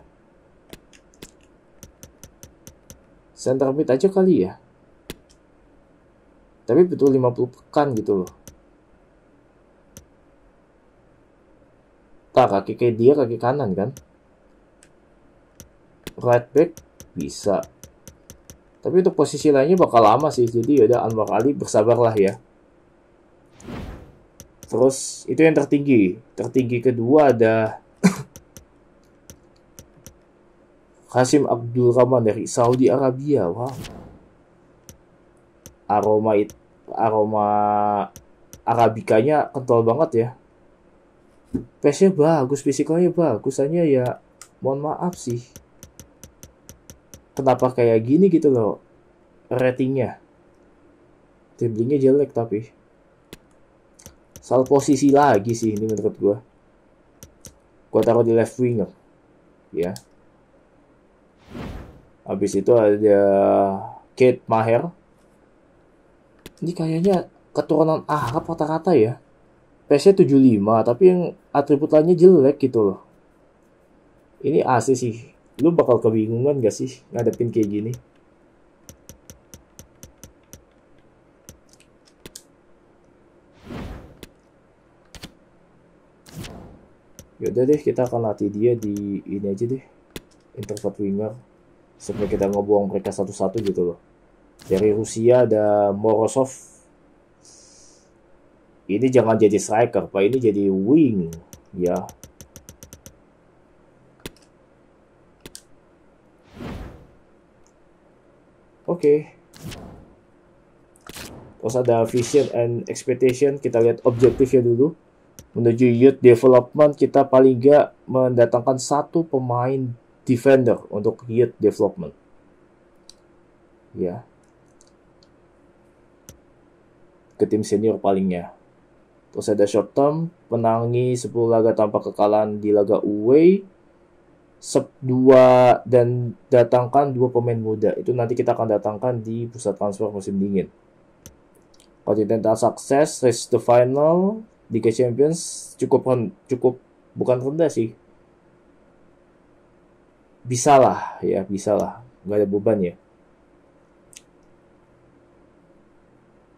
[SPEAKER 1] center mid aja kali ya tapi betul 50 pekan gitu loh tak kaki kayak dia kaki kanan kan right back bisa tapi untuk posisi lainnya bakal lama sih jadi yaudah Anwar Ali bersabarlah ya terus itu yang tertinggi tertinggi kedua ada Hasim Abdul Rahman dari Saudi Arabia wow aroma it, aroma arabikanya kental banget ya pace bagus fisikalnya bagus hanya ya mohon maaf sih kenapa kayak gini gitu loh ratingnya dribblingnya jelek tapi salah posisi lagi sih ini menurut gue gue taruh di left winger ya habis itu ada Kate Maher ini kayaknya keturunan Arab rata-rata ya ps 75 tapi yang atribut lainnya jelek gitu loh ini AC sih lu bakal kebingungan gak sih ngadepin kayak gini? Yaudah deh, kita akan latih dia di ini aja deh. Introvert winger. Supaya kita ngebuang mereka satu-satu gitu loh. Dari Rusia ada Morozov. Ini jangan jadi striker, Pak. Ini jadi wing. Ya, okay. Terus ada vision and expectation, kita lihat objektifnya dulu. Menuju youth development, kita paling gak mendatangkan satu pemain defender untuk youth development. Ya. Ke tim senior palingnya. Terus ada short term, menangi 10 laga tanpa kekalahan di laga away dua dan datangkan dua pemain muda itu nanti kita akan datangkan di pusat transfer musim dingin Continental sukses reach the final Liga Champions cukup cukup bukan rendah sih bisa lah ya bisa lah nggak ada beban ya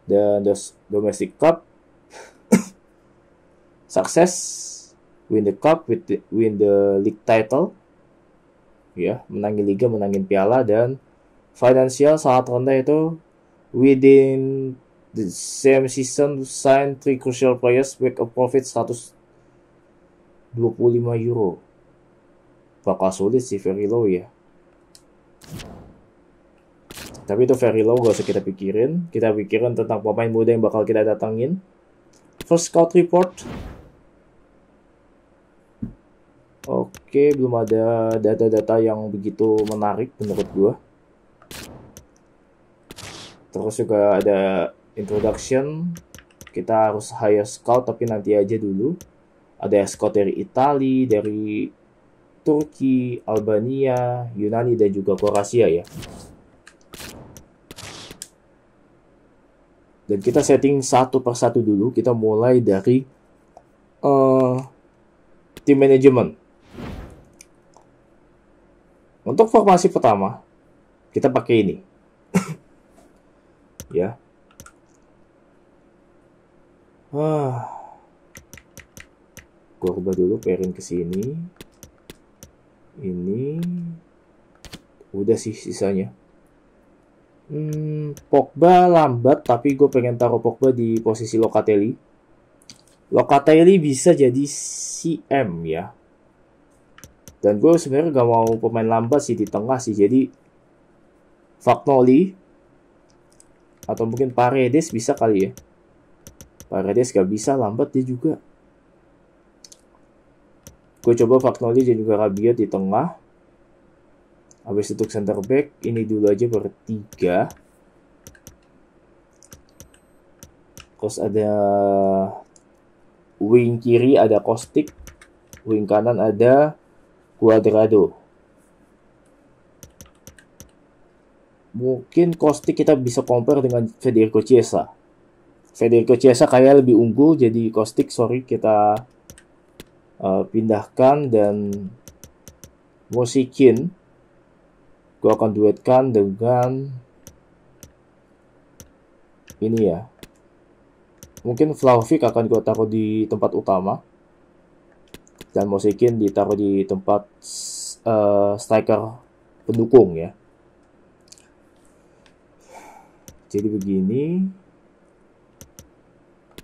[SPEAKER 1] dan the domestic cup sukses win the cup with the, win the league title ya menangin liga menangin piala dan finansial sangat rendah itu within the same season sign three crucial players make a profit 125 euro bakal sulit sih very low ya tapi itu very low gak usah kita pikirin kita pikirin tentang pemain muda yang bakal kita datangin first scout report Oke, belum ada data-data yang begitu menarik menurut gua. Terus juga ada introduction. Kita harus hire scout tapi nanti aja dulu. Ada scout dari Italia, dari Turki, Albania, Yunani dan juga Kroasia ya. dan kita setting satu persatu dulu kita mulai dari uh, tim manajemen untuk formasi pertama, kita pakai ini. ya. Ah. gua rubah dulu pairing ke sini. Ini udah sih sisanya. Hmm, Pogba lambat tapi gue pengen taruh Pogba di posisi Locatelli. Locatelli bisa jadi CM ya. Dan gue sebenarnya gak mau pemain lambat sih di tengah sih. Jadi Fagnoli atau mungkin Paredes bisa kali ya. Paredes gak bisa lambat dia juga. Gue coba Fagnoli dan juga Rabiot di tengah. Habis itu center back ini dulu aja bertiga. Terus ada wing kiri ada Kostik, wing kanan ada Cuadrado. Mungkin kostik kita bisa compare dengan Federico Chiesa. Federico Chiesa kayak lebih unggul jadi Kostik sorry kita uh, pindahkan dan musikin gue akan duetkan dengan ini ya mungkin Flavik akan gue taruh di tempat utama dan Mosikin ditaruh di tempat uh, striker pendukung ya. Jadi begini,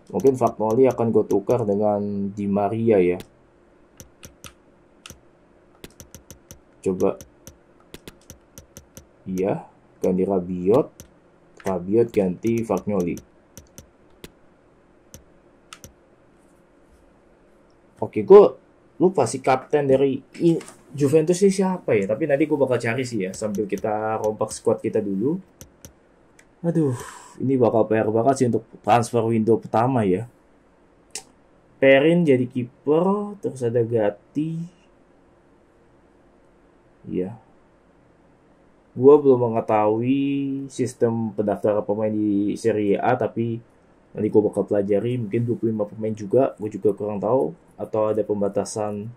[SPEAKER 1] mungkin Fagnoli akan gue tukar dengan Di Maria ya. Coba, iya, ganti Rabiot, Rabiot ganti Fagnoli. Oke, gue lupa si kapten dari Juventus sih siapa ya tapi nanti gue bakal cari sih ya sambil kita rompak squad kita dulu aduh ini bakal PR banget sih untuk transfer window pertama ya Perin jadi kiper terus ada Gati Iya. gue belum mengetahui sistem pendaftaran pemain di Serie A tapi nanti gue bakal pelajari mungkin 25 pemain juga gue juga kurang tahu atau ada pembatasan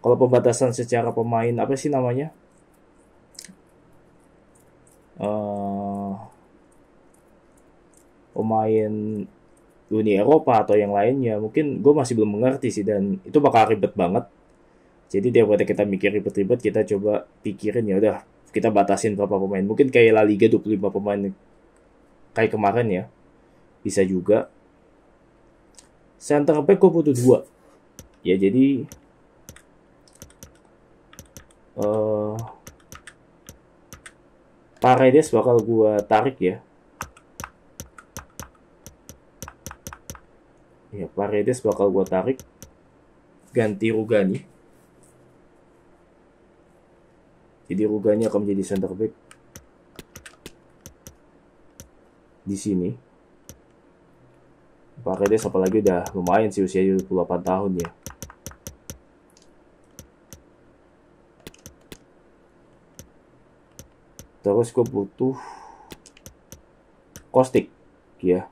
[SPEAKER 1] kalau pembatasan secara pemain apa sih namanya uh, pemain Uni Eropa atau yang lainnya mungkin gue masih belum mengerti sih dan itu bakal ribet banget jadi daripada kita mikir ribet-ribet kita coba pikirin ya udah kita batasin berapa pemain mungkin kayak La Liga 25 pemain kayak kemarin ya bisa juga center back gue butuh dua ya jadi uh, eh, Paredes bakal gue tarik ya ya Paredes bakal gue tarik ganti Rugani jadi Rugani akan menjadi center back di sini Pak Redes apalagi udah lumayan sih usia 28 tahun ya. Terus gue butuh Kostik ya.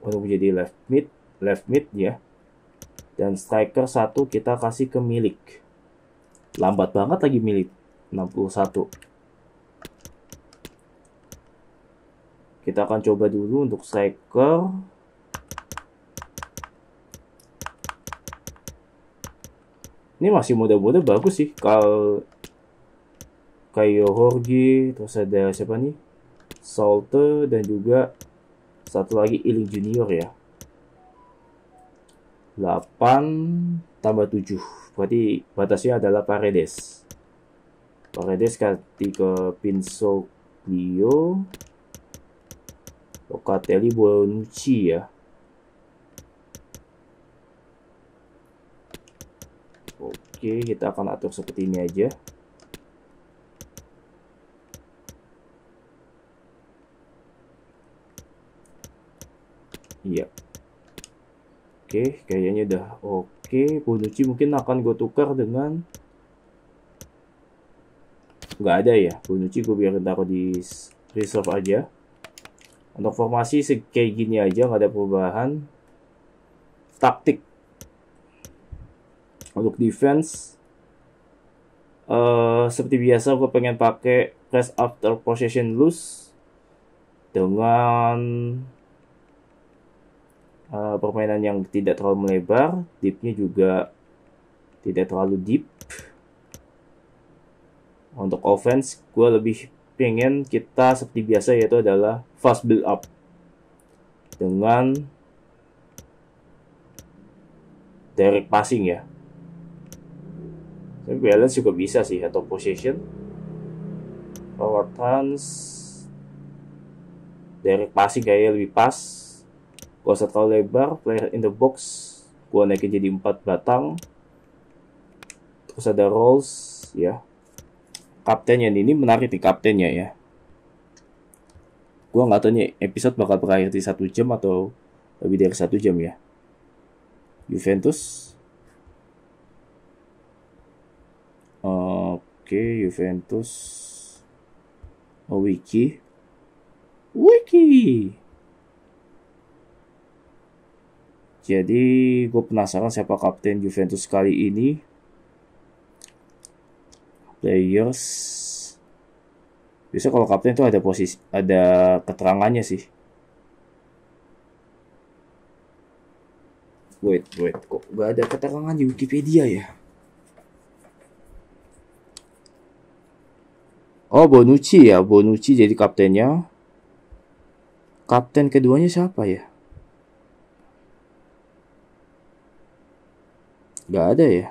[SPEAKER 1] Untuk menjadi left mid, left mid ya. Dan striker satu kita kasih ke milik. Lambat banget lagi milik 61. Kita akan coba dulu untuk striker ini masih muda-muda bagus sih Kal Kayo Horgi terus ada siapa nih Salter dan juga satu lagi Iling Junior ya 8 tambah 7 berarti batasnya adalah Paredes Paredes ganti ke Pinsoglio Locatelli Bonucci ya Oke, kita akan atur seperti ini aja. Iya. Oke, kayaknya udah oke. Bonucci mungkin akan gue tukar dengan... Gak ada ya. Bonucci gue biarin taruh di reserve aja. Untuk formasi kayak gini aja, nggak ada perubahan. Taktik untuk defense, uh, seperti biasa gue pengen pakai press after possession loose dengan uh, permainan yang tidak terlalu melebar, deepnya juga tidak terlalu deep. Untuk offense, gue lebih pengen kita seperti biasa yaitu adalah fast build up dengan direct passing ya. Tapi balance juga bisa sih atau position. power hands. Dari passing kayaknya lebih pas. Gua usah lebar. Player in the box. Gua naikin jadi 4 batang. Terus ada rolls. Ya. Kaptennya ini menarik nih kaptennya ya. Gua nggak tahu nih episode bakal berakhir di satu jam atau lebih dari satu jam ya. Juventus Oke, okay, Juventus. Oh, Wiki. Wiki. Jadi gue penasaran siapa kapten Juventus kali ini. Players. Bisa kalau kapten itu ada posisi, ada keterangannya sih. Wait, wait, kok gak ada keterangan di Wikipedia ya? Oh, Bonucci ya. Bonucci jadi kaptennya. Kapten keduanya siapa ya? Gak ada ya?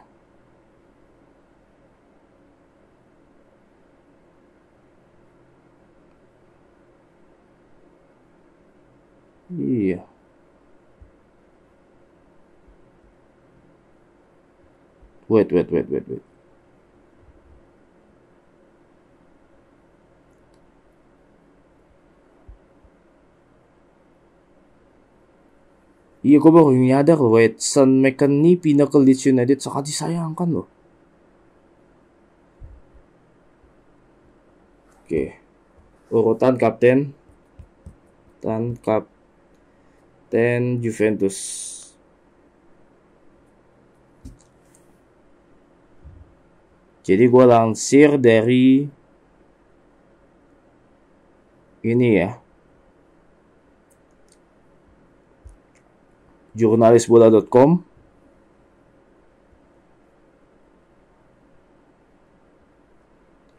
[SPEAKER 1] Iya. Wait, wait, wait, wait, wait. Iya gue baru nyadar loh Edson McKinney pindah ke Leeds United sayang kan loh. Oke. Urutan oh, kapten. tan kap ten Juventus. Jadi gue lansir dari ini ya. jurnalisbola.com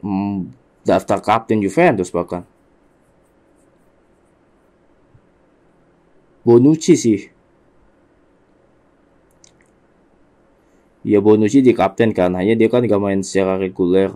[SPEAKER 1] hmm, daftar kapten Juventus bahkan Bonucci sih ya Bonucci di kapten karena dia kan gak main secara reguler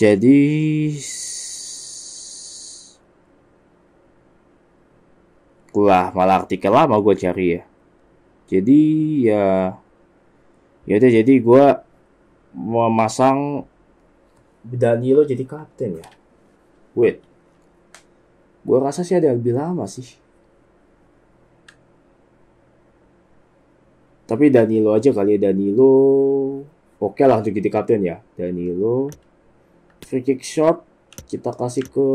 [SPEAKER 1] Jadi Wah, malah artikel lama gue cari ya. Jadi ya ya udah jadi gue memasang Danilo jadi kapten ya. Wait. Gue rasa sih ada yang lebih lama sih. Tapi Danilo aja kali ya Danilo. Oke okay lah untuk jadi kapten ya. Danilo free kick shot kita kasih ke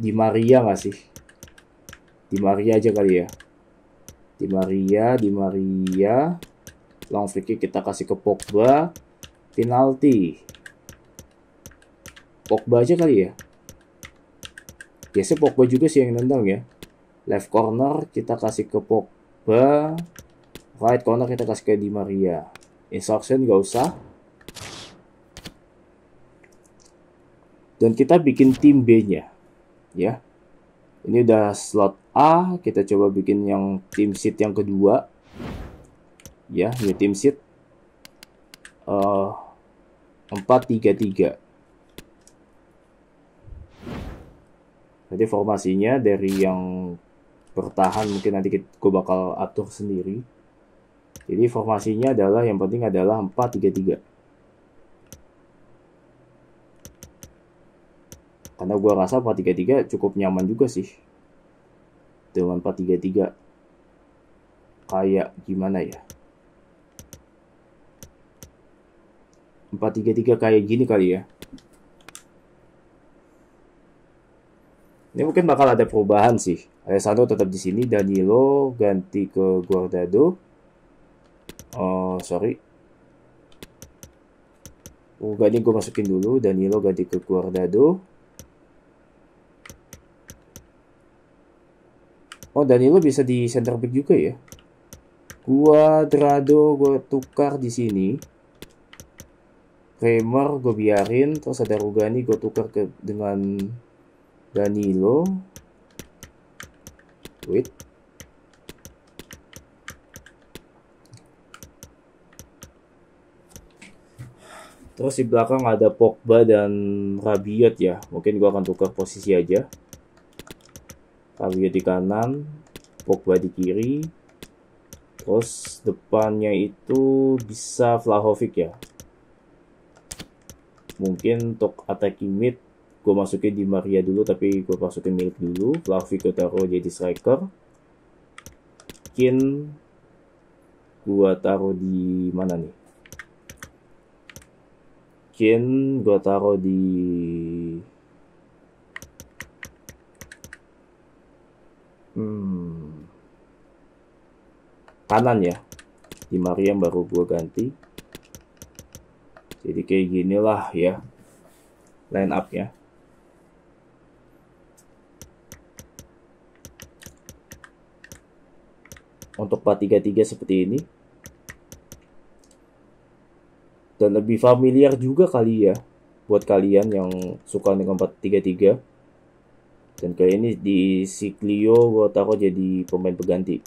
[SPEAKER 1] Di Maria nggak sih? Di Maria aja kali ya. Di Maria, Di Maria. Long free kick kita kasih ke Pogba. Penalti. Pogba aja kali ya. Biasanya Pogba juga sih yang nendang ya. Left corner kita kasih ke Pogba. Right corner kita kasih ke Di Maria. Instruction nggak usah. dan kita bikin tim B-nya ya. Ini udah slot A, kita coba bikin yang tim seat yang kedua. Ya, ini tim seat uh, 433. Jadi formasinya dari yang bertahan mungkin nanti gue bakal atur sendiri. Jadi formasinya adalah yang penting adalah 433. karena gue rasa 433 cukup nyaman juga sih dengan 433 kayak gimana ya 433 kayak gini kali ya Ini mungkin bakal ada perubahan sih. Alessandro tetap di sini, Danilo ganti ke Guardado. Oh, sorry. oh ini gue masukin dulu, Danilo ganti ke Guardado. Oh Danilo bisa di center back juga ya. Gua Drado gua tukar di sini. Kramer gua biarin. Terus ada Rugani gua tukar ke dengan Danilo. Wait. Terus di belakang ada Pogba dan Rabiot ya. Mungkin gua akan tukar posisi aja. Rabiot di kanan, Pogba di kiri. Terus depannya itu bisa Vlahovic ya. Mungkin untuk attacking mid gue masukin di Maria dulu tapi gue masukin milik dulu. Vlahovic gue taruh jadi striker. Kin gue taruh di mana nih? Kin gue taruh di Hmm. Kanan ya. Di Mariam baru gue ganti. Jadi kayak gini lah ya. Line up ya. Untuk 433 seperti ini. Dan lebih familiar juga kali ya. Buat kalian yang suka dengan 433. Dan kali ini di si Clio gue taruh jadi pemain pengganti.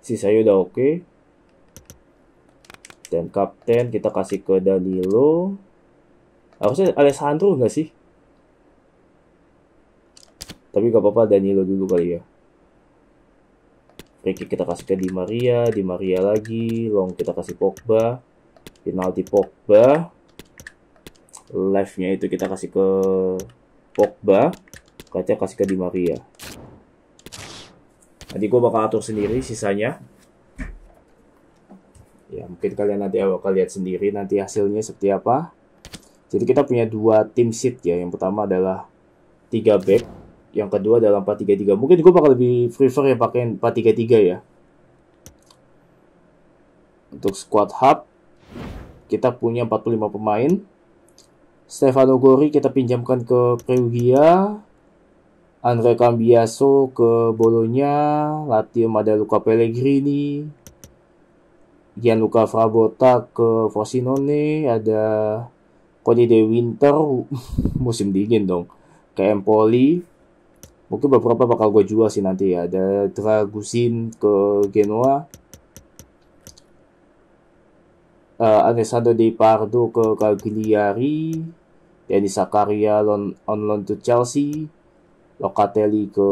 [SPEAKER 1] Si saya udah oke. Okay. Dan kapten kita kasih ke Danilo. sih Alessandro nggak sih? Tapi gak apa-apa Danilo dulu kali ya. Free kita kasih ke Di Maria, Di Maria lagi, long kita kasih Pogba, penalti Pogba, live-nya itu kita kasih ke Pogba, kaca kasih ke Di Maria nanti gue bakal atur sendiri sisanya ya mungkin kalian nanti bakal lihat sendiri nanti hasilnya seperti apa jadi kita punya dua tim sheet ya yang pertama adalah 3 back yang kedua adalah 433 mungkin gue bakal lebih prefer yang pakai 433 ya untuk squad hub kita punya 45 pemain Stefano Gori kita pinjamkan ke Perugia Andre Cambiaso ke Bologna, Latio ada Luca Pellegrini, Gianluca Frabotta ke Frosinone, ada Cody De Winter musim dingin dong ke Empoli. Mungkin beberapa bakal gue jual sih nanti ya. Ada Dragusin ke Genoa. Uh, Alessandro Di Pardo ke Cagliari. Denis Zakaria on loan to Chelsea. Locatelli ke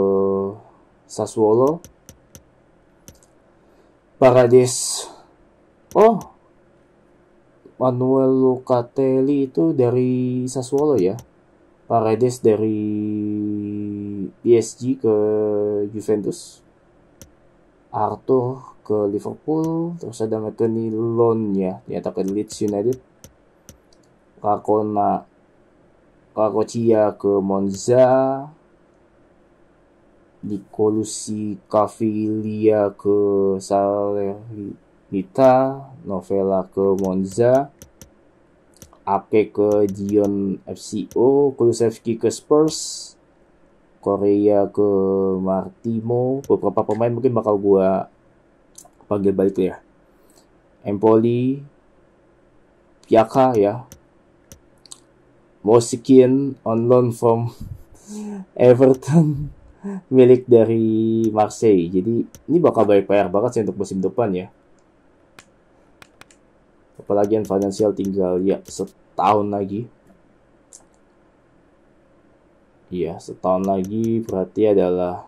[SPEAKER 1] Sassuolo. Parades. Oh. Manuel Locatelli itu dari Sassuolo ya. Paredes dari PSG ke Juventus. Arthur ke Liverpool. Terus ada Anthony Lon ya. Ternyata ke Leeds United. Kakona, Rakocia ke Monza. Di kolusi kafilia ke Salernita, novela ke Monza, AP ke Dion FCO, Kulusevski ke Spurs, Korea ke Martimo. Beberapa pemain mungkin bakal gua panggil balik ya. Empoli, Piaka ya. Mosikin on loan from Everton milik dari Marseille. Jadi ini bakal baik PR banget sih untuk musim depan ya. Apalagi yang finansial tinggal ya setahun lagi. Iya, setahun lagi berarti adalah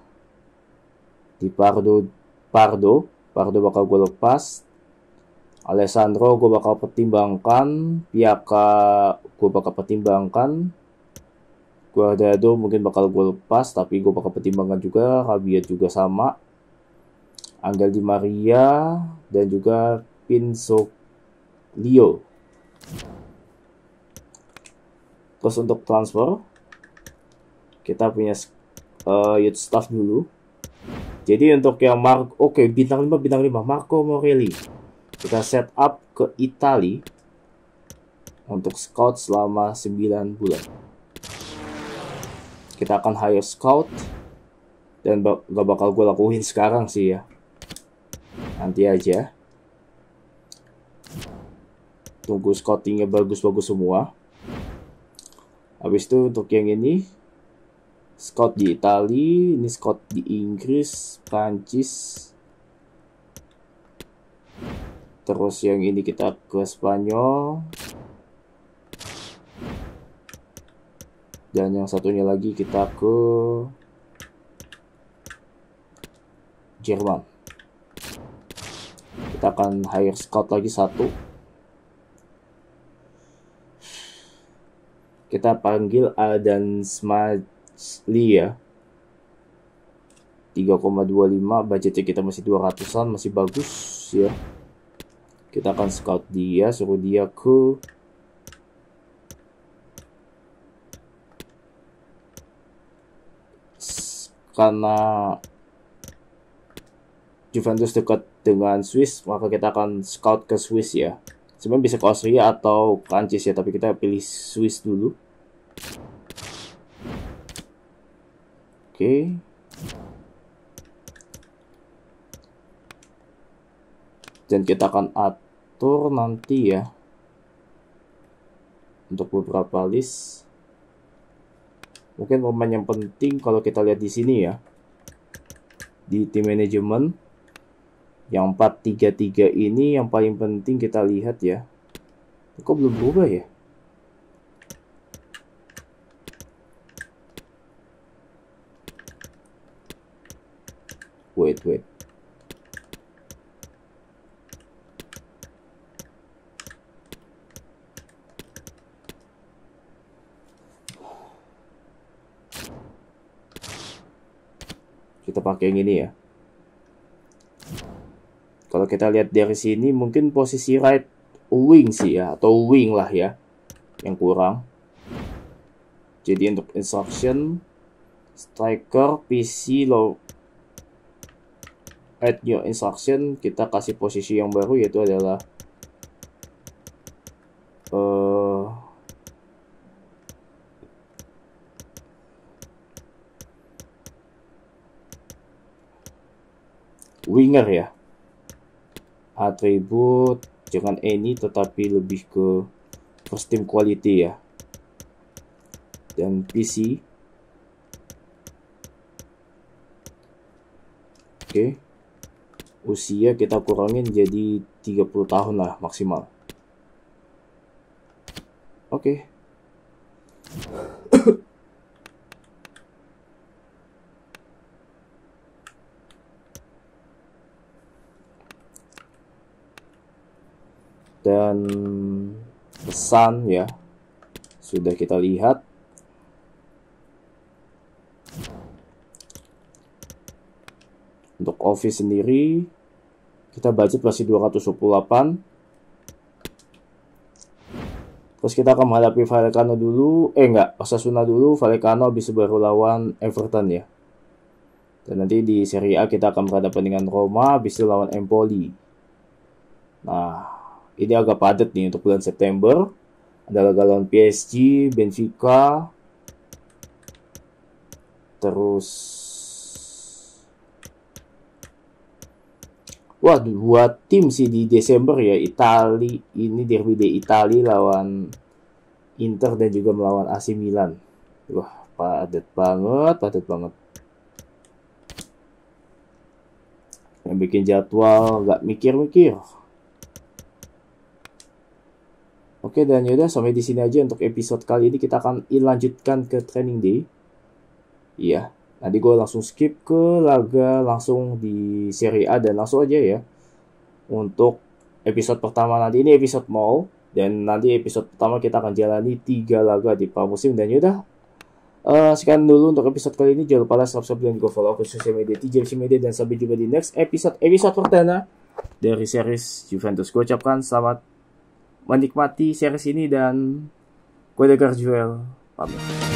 [SPEAKER 1] di Pardo Pardo Pardo bakal gue lepas Alessandro gue bakal pertimbangkan Piaka gue bakal pertimbangkan Guardado mungkin bakal gue lepas tapi gue bakal pertimbangkan juga Rabiot juga sama Angel Di Maria dan juga Pinso Leo terus untuk transfer kita punya uh, youth staff dulu jadi untuk yang Mark oke okay, bintang 5 bintang 5 Marco Morelli kita set up ke Italia untuk scout selama 9 bulan kita akan hire scout dan gak bakal gue lakuin sekarang sih ya nanti aja tunggu scoutingnya bagus-bagus semua habis itu untuk yang ini scout di Itali ini scout di Inggris Prancis terus yang ini kita ke Spanyol dan yang satunya lagi kita ke Jerman kita akan hire scout lagi satu kita panggil Aldan Smadli ya 3,25 budgetnya kita masih 200an masih bagus ya kita akan scout dia suruh dia ke karena Juventus dekat dengan Swiss maka kita akan scout ke Swiss ya sebenarnya bisa ke Austria atau Prancis ya tapi kita pilih Swiss dulu oke okay. dan kita akan atur nanti ya untuk beberapa list Mungkin pemain yang penting kalau kita lihat di sini ya. Di tim manajemen yang 433 ini yang paling penting kita lihat ya. Kok belum berubah ya? Wait, wait. kita pakai yang ini ya kalau kita lihat dari sini mungkin posisi right wing sih ya atau wing lah ya yang kurang jadi untuk instruction striker PC low add new instruction kita kasih posisi yang baru yaitu adalah winger ya atribut jangan ini, tetapi lebih ke first team quality ya dan PC oke okay. usia kita kurangin jadi 30 tahun lah maksimal oke okay. dan pesan ya sudah kita lihat untuk office sendiri kita budget masih 228 terus kita akan menghadapi Vallecano dulu eh enggak Osasuna dulu Vallecano bisa baru lawan Everton ya dan nanti di Serie A kita akan berhadapan dengan Roma bisa lawan Empoli nah ini agak padat nih untuk bulan September. Ada laga lawan PSG, Benfica, terus Wah, dua tim sih di Desember ya. Itali ini derby di Itali lawan Inter dan juga melawan AC Milan. Wah, padat banget, padat banget. Yang bikin jadwal nggak mikir-mikir. Oke dan yaudah sampai di sini aja untuk episode kali ini kita akan lanjutkan ke training day. Iya, nanti gue langsung skip ke laga langsung di Serie A dan langsung aja ya untuk episode pertama nanti ini episode mau dan nanti episode pertama kita akan jalani tiga laga di musim dan yaudah Uh, eh, sekian dulu untuk episode kali ini. Jangan lupa like, subscribe, dan juga follow aku sosial media TJFC Media. Dan sampai jumpa di next episode-episode pertama dari series Juventus. Gue ucapkan selamat menikmati series ini dan gue Degar jewel pamit